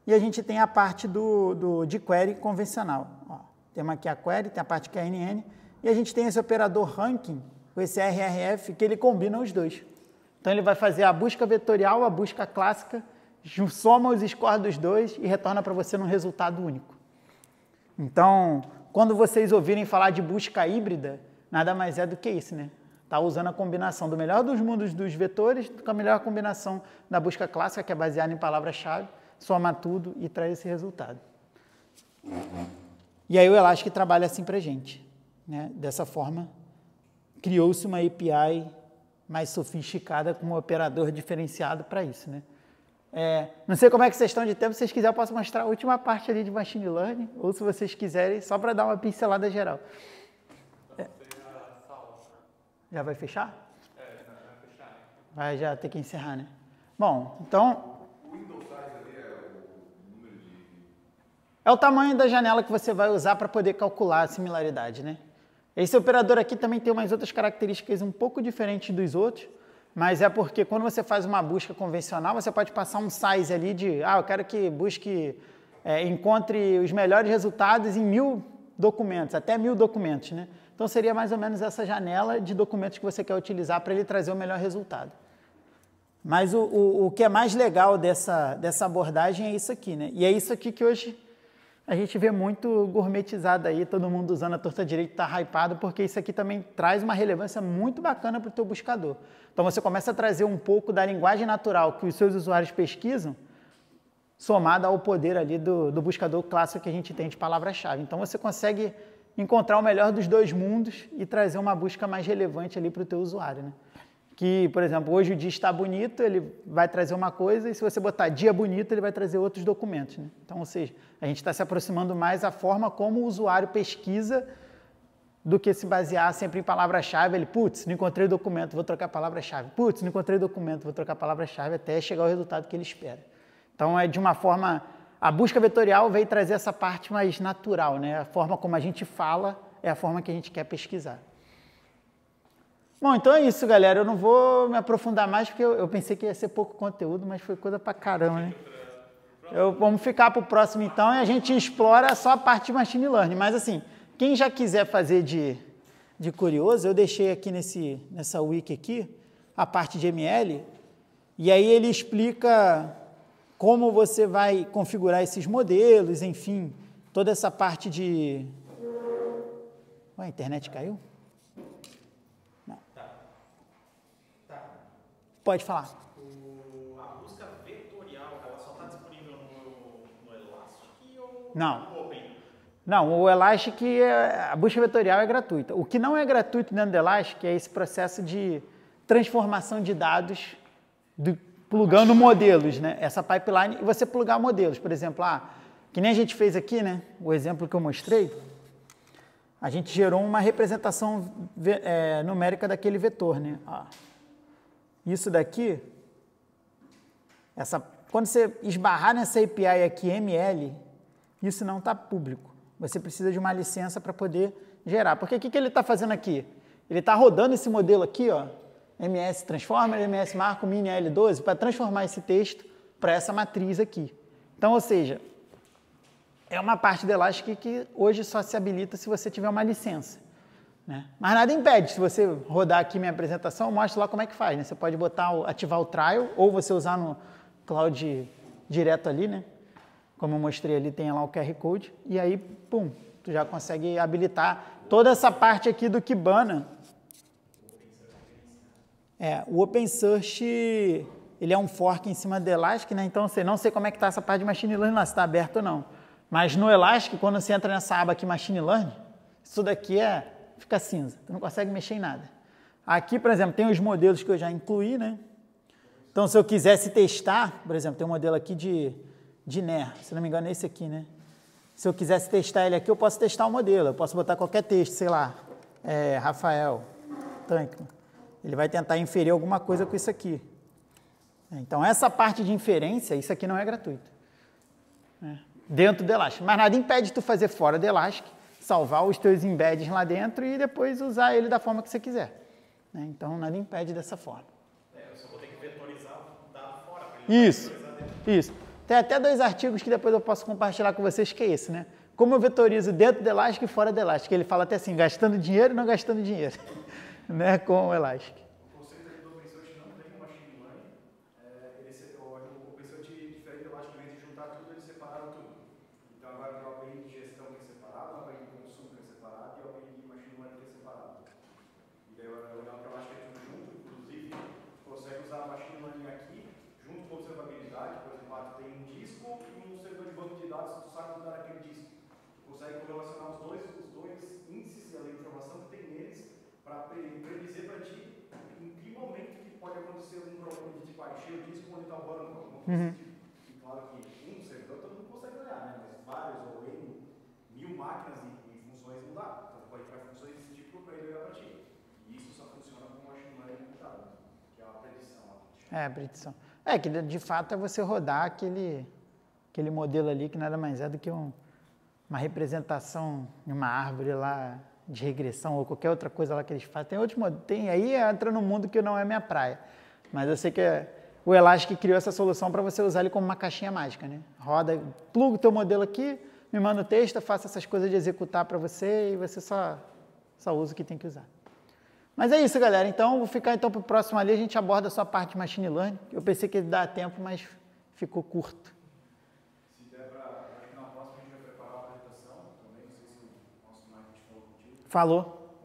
e a gente tem a parte do, do de query convencional. Ó, temos aqui a query, tem a parte KNN e a gente tem esse operador ranking, esse RRF que ele combina os dois. Então ele vai fazer a busca vetorial, a busca clássica, soma os scores dos dois e retorna para você num resultado único. Então, quando vocês ouvirem falar de busca híbrida, nada mais é do que isso, né? Está usando a combinação do melhor dos mundos dos vetores com a melhor combinação da busca clássica, que é baseada em palavra-chave, soma tudo e traz esse resultado. E aí o Elastic trabalha assim para gente, né? dessa forma criou-se uma API mais sofisticada com um operador diferenciado para isso, né? É, não sei como é que vocês estão de tempo, se vocês quiserem eu posso mostrar a última parte ali de Machine Learning, ou se vocês quiserem, só para dar uma pincelada geral. É. Já vai fechar? É, já vai fechar. Né? Vai já ter que encerrar, né? Bom, então... O size ali é o número de... É o tamanho da janela que você vai usar para poder calcular a similaridade, né? Esse operador aqui também tem umas outras características um pouco diferentes dos outros, mas é porque quando você faz uma busca convencional, você pode passar um size ali de, ah, eu quero que busque, é, encontre os melhores resultados em mil documentos, até mil documentos, né? Então seria mais ou menos essa janela de documentos que você quer utilizar para ele trazer o melhor resultado. Mas o, o, o que é mais legal dessa, dessa abordagem é isso aqui, né? E é isso aqui que hoje a gente vê muito gourmetizado aí, todo mundo usando a torta direita, tá hypado, porque isso aqui também traz uma relevância muito bacana para o teu buscador. Então você começa a trazer um pouco da linguagem natural que os seus usuários pesquisam, somada ao poder ali do, do buscador clássico que a gente tem de palavra-chave. Então você consegue encontrar o melhor dos dois mundos e trazer uma busca mais relevante ali para o teu usuário, né? que, por exemplo, hoje o dia está bonito, ele vai trazer uma coisa, e se você botar dia bonito, ele vai trazer outros documentos. Né? Então, ou seja, a gente está se aproximando mais da forma como o usuário pesquisa do que se basear sempre em palavra-chave. Ele, putz, não encontrei documento, vou trocar palavra-chave. Putz, não encontrei documento, vou trocar palavra-chave até chegar ao resultado que ele espera. Então, é de uma forma. A busca vetorial veio trazer essa parte mais natural, né? A forma como a gente fala é a forma que a gente quer pesquisar. Bom, então é isso, galera. Eu não vou me aprofundar mais, porque eu, eu pensei que ia ser pouco conteúdo, mas foi coisa pra caramba, né? Eu, vamos ficar para o próximo então e a gente explora só a parte de machine learning. Mas assim, quem já quiser fazer de, de curioso, eu deixei aqui nesse, nessa wiki aqui a parte de ML e aí ele explica como você vai configurar esses modelos, enfim, toda essa parte de... Ué, a internet caiu? Pode falar. O, a busca vetorial, ela só está disponível no, no Elastic ou Não. no Open? Não, o Elastic, é, a busca vetorial é gratuita. O que não é gratuito dentro do Elastic é esse processo de transformação de dados, do, plugando modelos, né? Essa pipeline, e você plugar modelos. Por exemplo, ah, que nem a gente fez aqui, né? O exemplo que eu mostrei, a gente gerou uma representação é, numérica daquele vetor, né? Ah, isso daqui, essa, quando você esbarrar nessa API aqui ML, isso não está público. Você precisa de uma licença para poder gerar. Porque o que, que ele está fazendo aqui? Ele está rodando esse modelo aqui, ó, MS Transformer, MS Marco Mini L12, para transformar esse texto para essa matriz aqui. Então, ou seja, é uma parte do Elastic que hoje só se habilita se você tiver uma licença. Né? Mas nada impede, se você rodar aqui minha apresentação, eu mostro lá como é que faz. Né? Você pode botar, ativar o trial ou você usar no cloud direto ali, né? Como eu mostrei ali, tem lá o QR Code. E aí, pum, tu já consegue habilitar toda essa parte aqui do Kibana. É, o Open Source, ele é um fork em cima do Elastic, né? Então, você assim, não sei como é que está essa parte de Machine Learning lá, se está aberto ou não. Mas no Elastic, quando você entra nessa aba aqui, Machine Learning, isso daqui é fica cinza. Tu não consegue mexer em nada. Aqui, por exemplo, tem os modelos que eu já incluí, né? Então, se eu quisesse testar, por exemplo, tem um modelo aqui de, de NER, se não me engano é esse aqui, né? Se eu quisesse testar ele aqui, eu posso testar o modelo, eu posso botar qualquer texto, sei lá, é, Rafael, Tankman. Ele vai tentar inferir alguma coisa com isso aqui. É, então, essa parte de inferência, isso aqui não é gratuito. Né? Dentro do Elastic. Mas nada impede tu fazer fora do Elastic salvar os teus embeds lá dentro e depois usar ele da forma que você quiser. Né? Então, nada impede dessa forma. É, eu só vou ter que vetorizar dado fora. Isso, isso. Tem até dois artigos que depois eu posso compartilhar com vocês, que é esse, né? Como eu vetorizo dentro do Elastic e fora do Elastic. Ele fala até assim, gastando dinheiro e não gastando dinheiro, né? Com o Elastic. pilares do Sartre do Araquerdismo. Consegue correlacionar os dois, os dois índices e a informação que tem neles para predizer para ti em que momento que pode acontecer um problema de tipo, ah, encheu o disco onde está o banco, alguma coisa uhum. tipo. E claro que um servidor todo mundo consegue olhar, né? mas vários ou mil máquinas e, e funções não dá. Então pode criar funções desse tipo para ele olhar para ti. E isso só funciona com machine learning computador, né? que é a predição. É, a predição. É, que de fato é você rodar aquele, aquele modelo ali que nada mais é do que um, uma representação de uma árvore lá de regressão ou qualquer outra coisa lá que eles fazem. Tem outro modelo tem aí entra no mundo que não é minha praia. Mas eu sei que é, o Elastic criou essa solução para você usar ele como uma caixinha mágica, né? Roda, pluga o teu modelo aqui, me manda o texto, faça essas coisas de executar para você e você só, só usa o que tem que usar. Mas é isso, galera. Então, vou ficar então para o próximo ali, a gente aborda só a parte de machine learning. Eu pensei que ia dar tempo, mas ficou curto. Falou.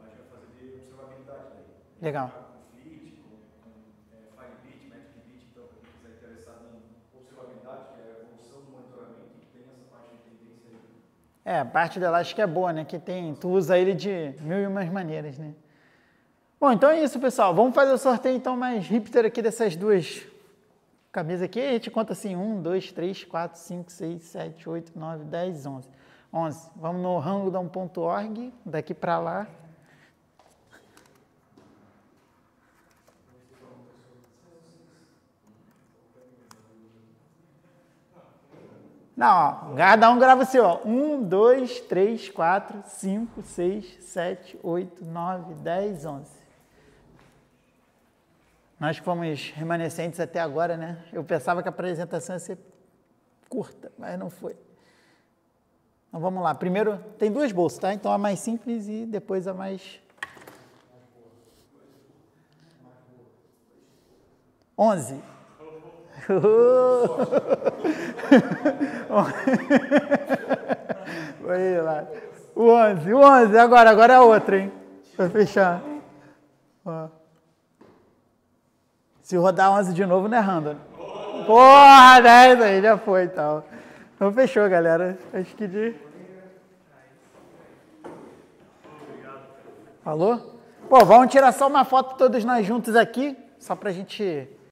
Legal. É, é, a parte do elástico é boa, né? Que tem, tu usa ele de mil e umas maneiras, né? Bom, então é isso, pessoal. Vamos fazer o sorteio então mais hipster aqui dessas duas camisas aqui. A gente conta assim: 1, 2, 3, 4, 5, 6, 7, 8, 9, 10, 11. 11. Vamos no rangdown.org, daqui para lá. Não, cada um grava o seu. 1, 2, 3, 4, 5, 6, 7, 8, 9, 10, 11. Nós que fomos remanescentes até agora, né? Eu pensava que a apresentação ia ser curta, mas não foi. Então vamos lá. Primeiro, tem duas bolsas, tá? Então a mais simples e depois a mais. 11. Vai lá. O 11, o 11, agora, agora é outra, hein? Vai fechar. Ó. Se rodar 11 de novo, não é random. Porra, 10 aí, já foi e então. tal. Então fechou, galera. Acho que de. Falou? Pô, vamos tirar só uma foto todos nós juntos aqui, só pra gente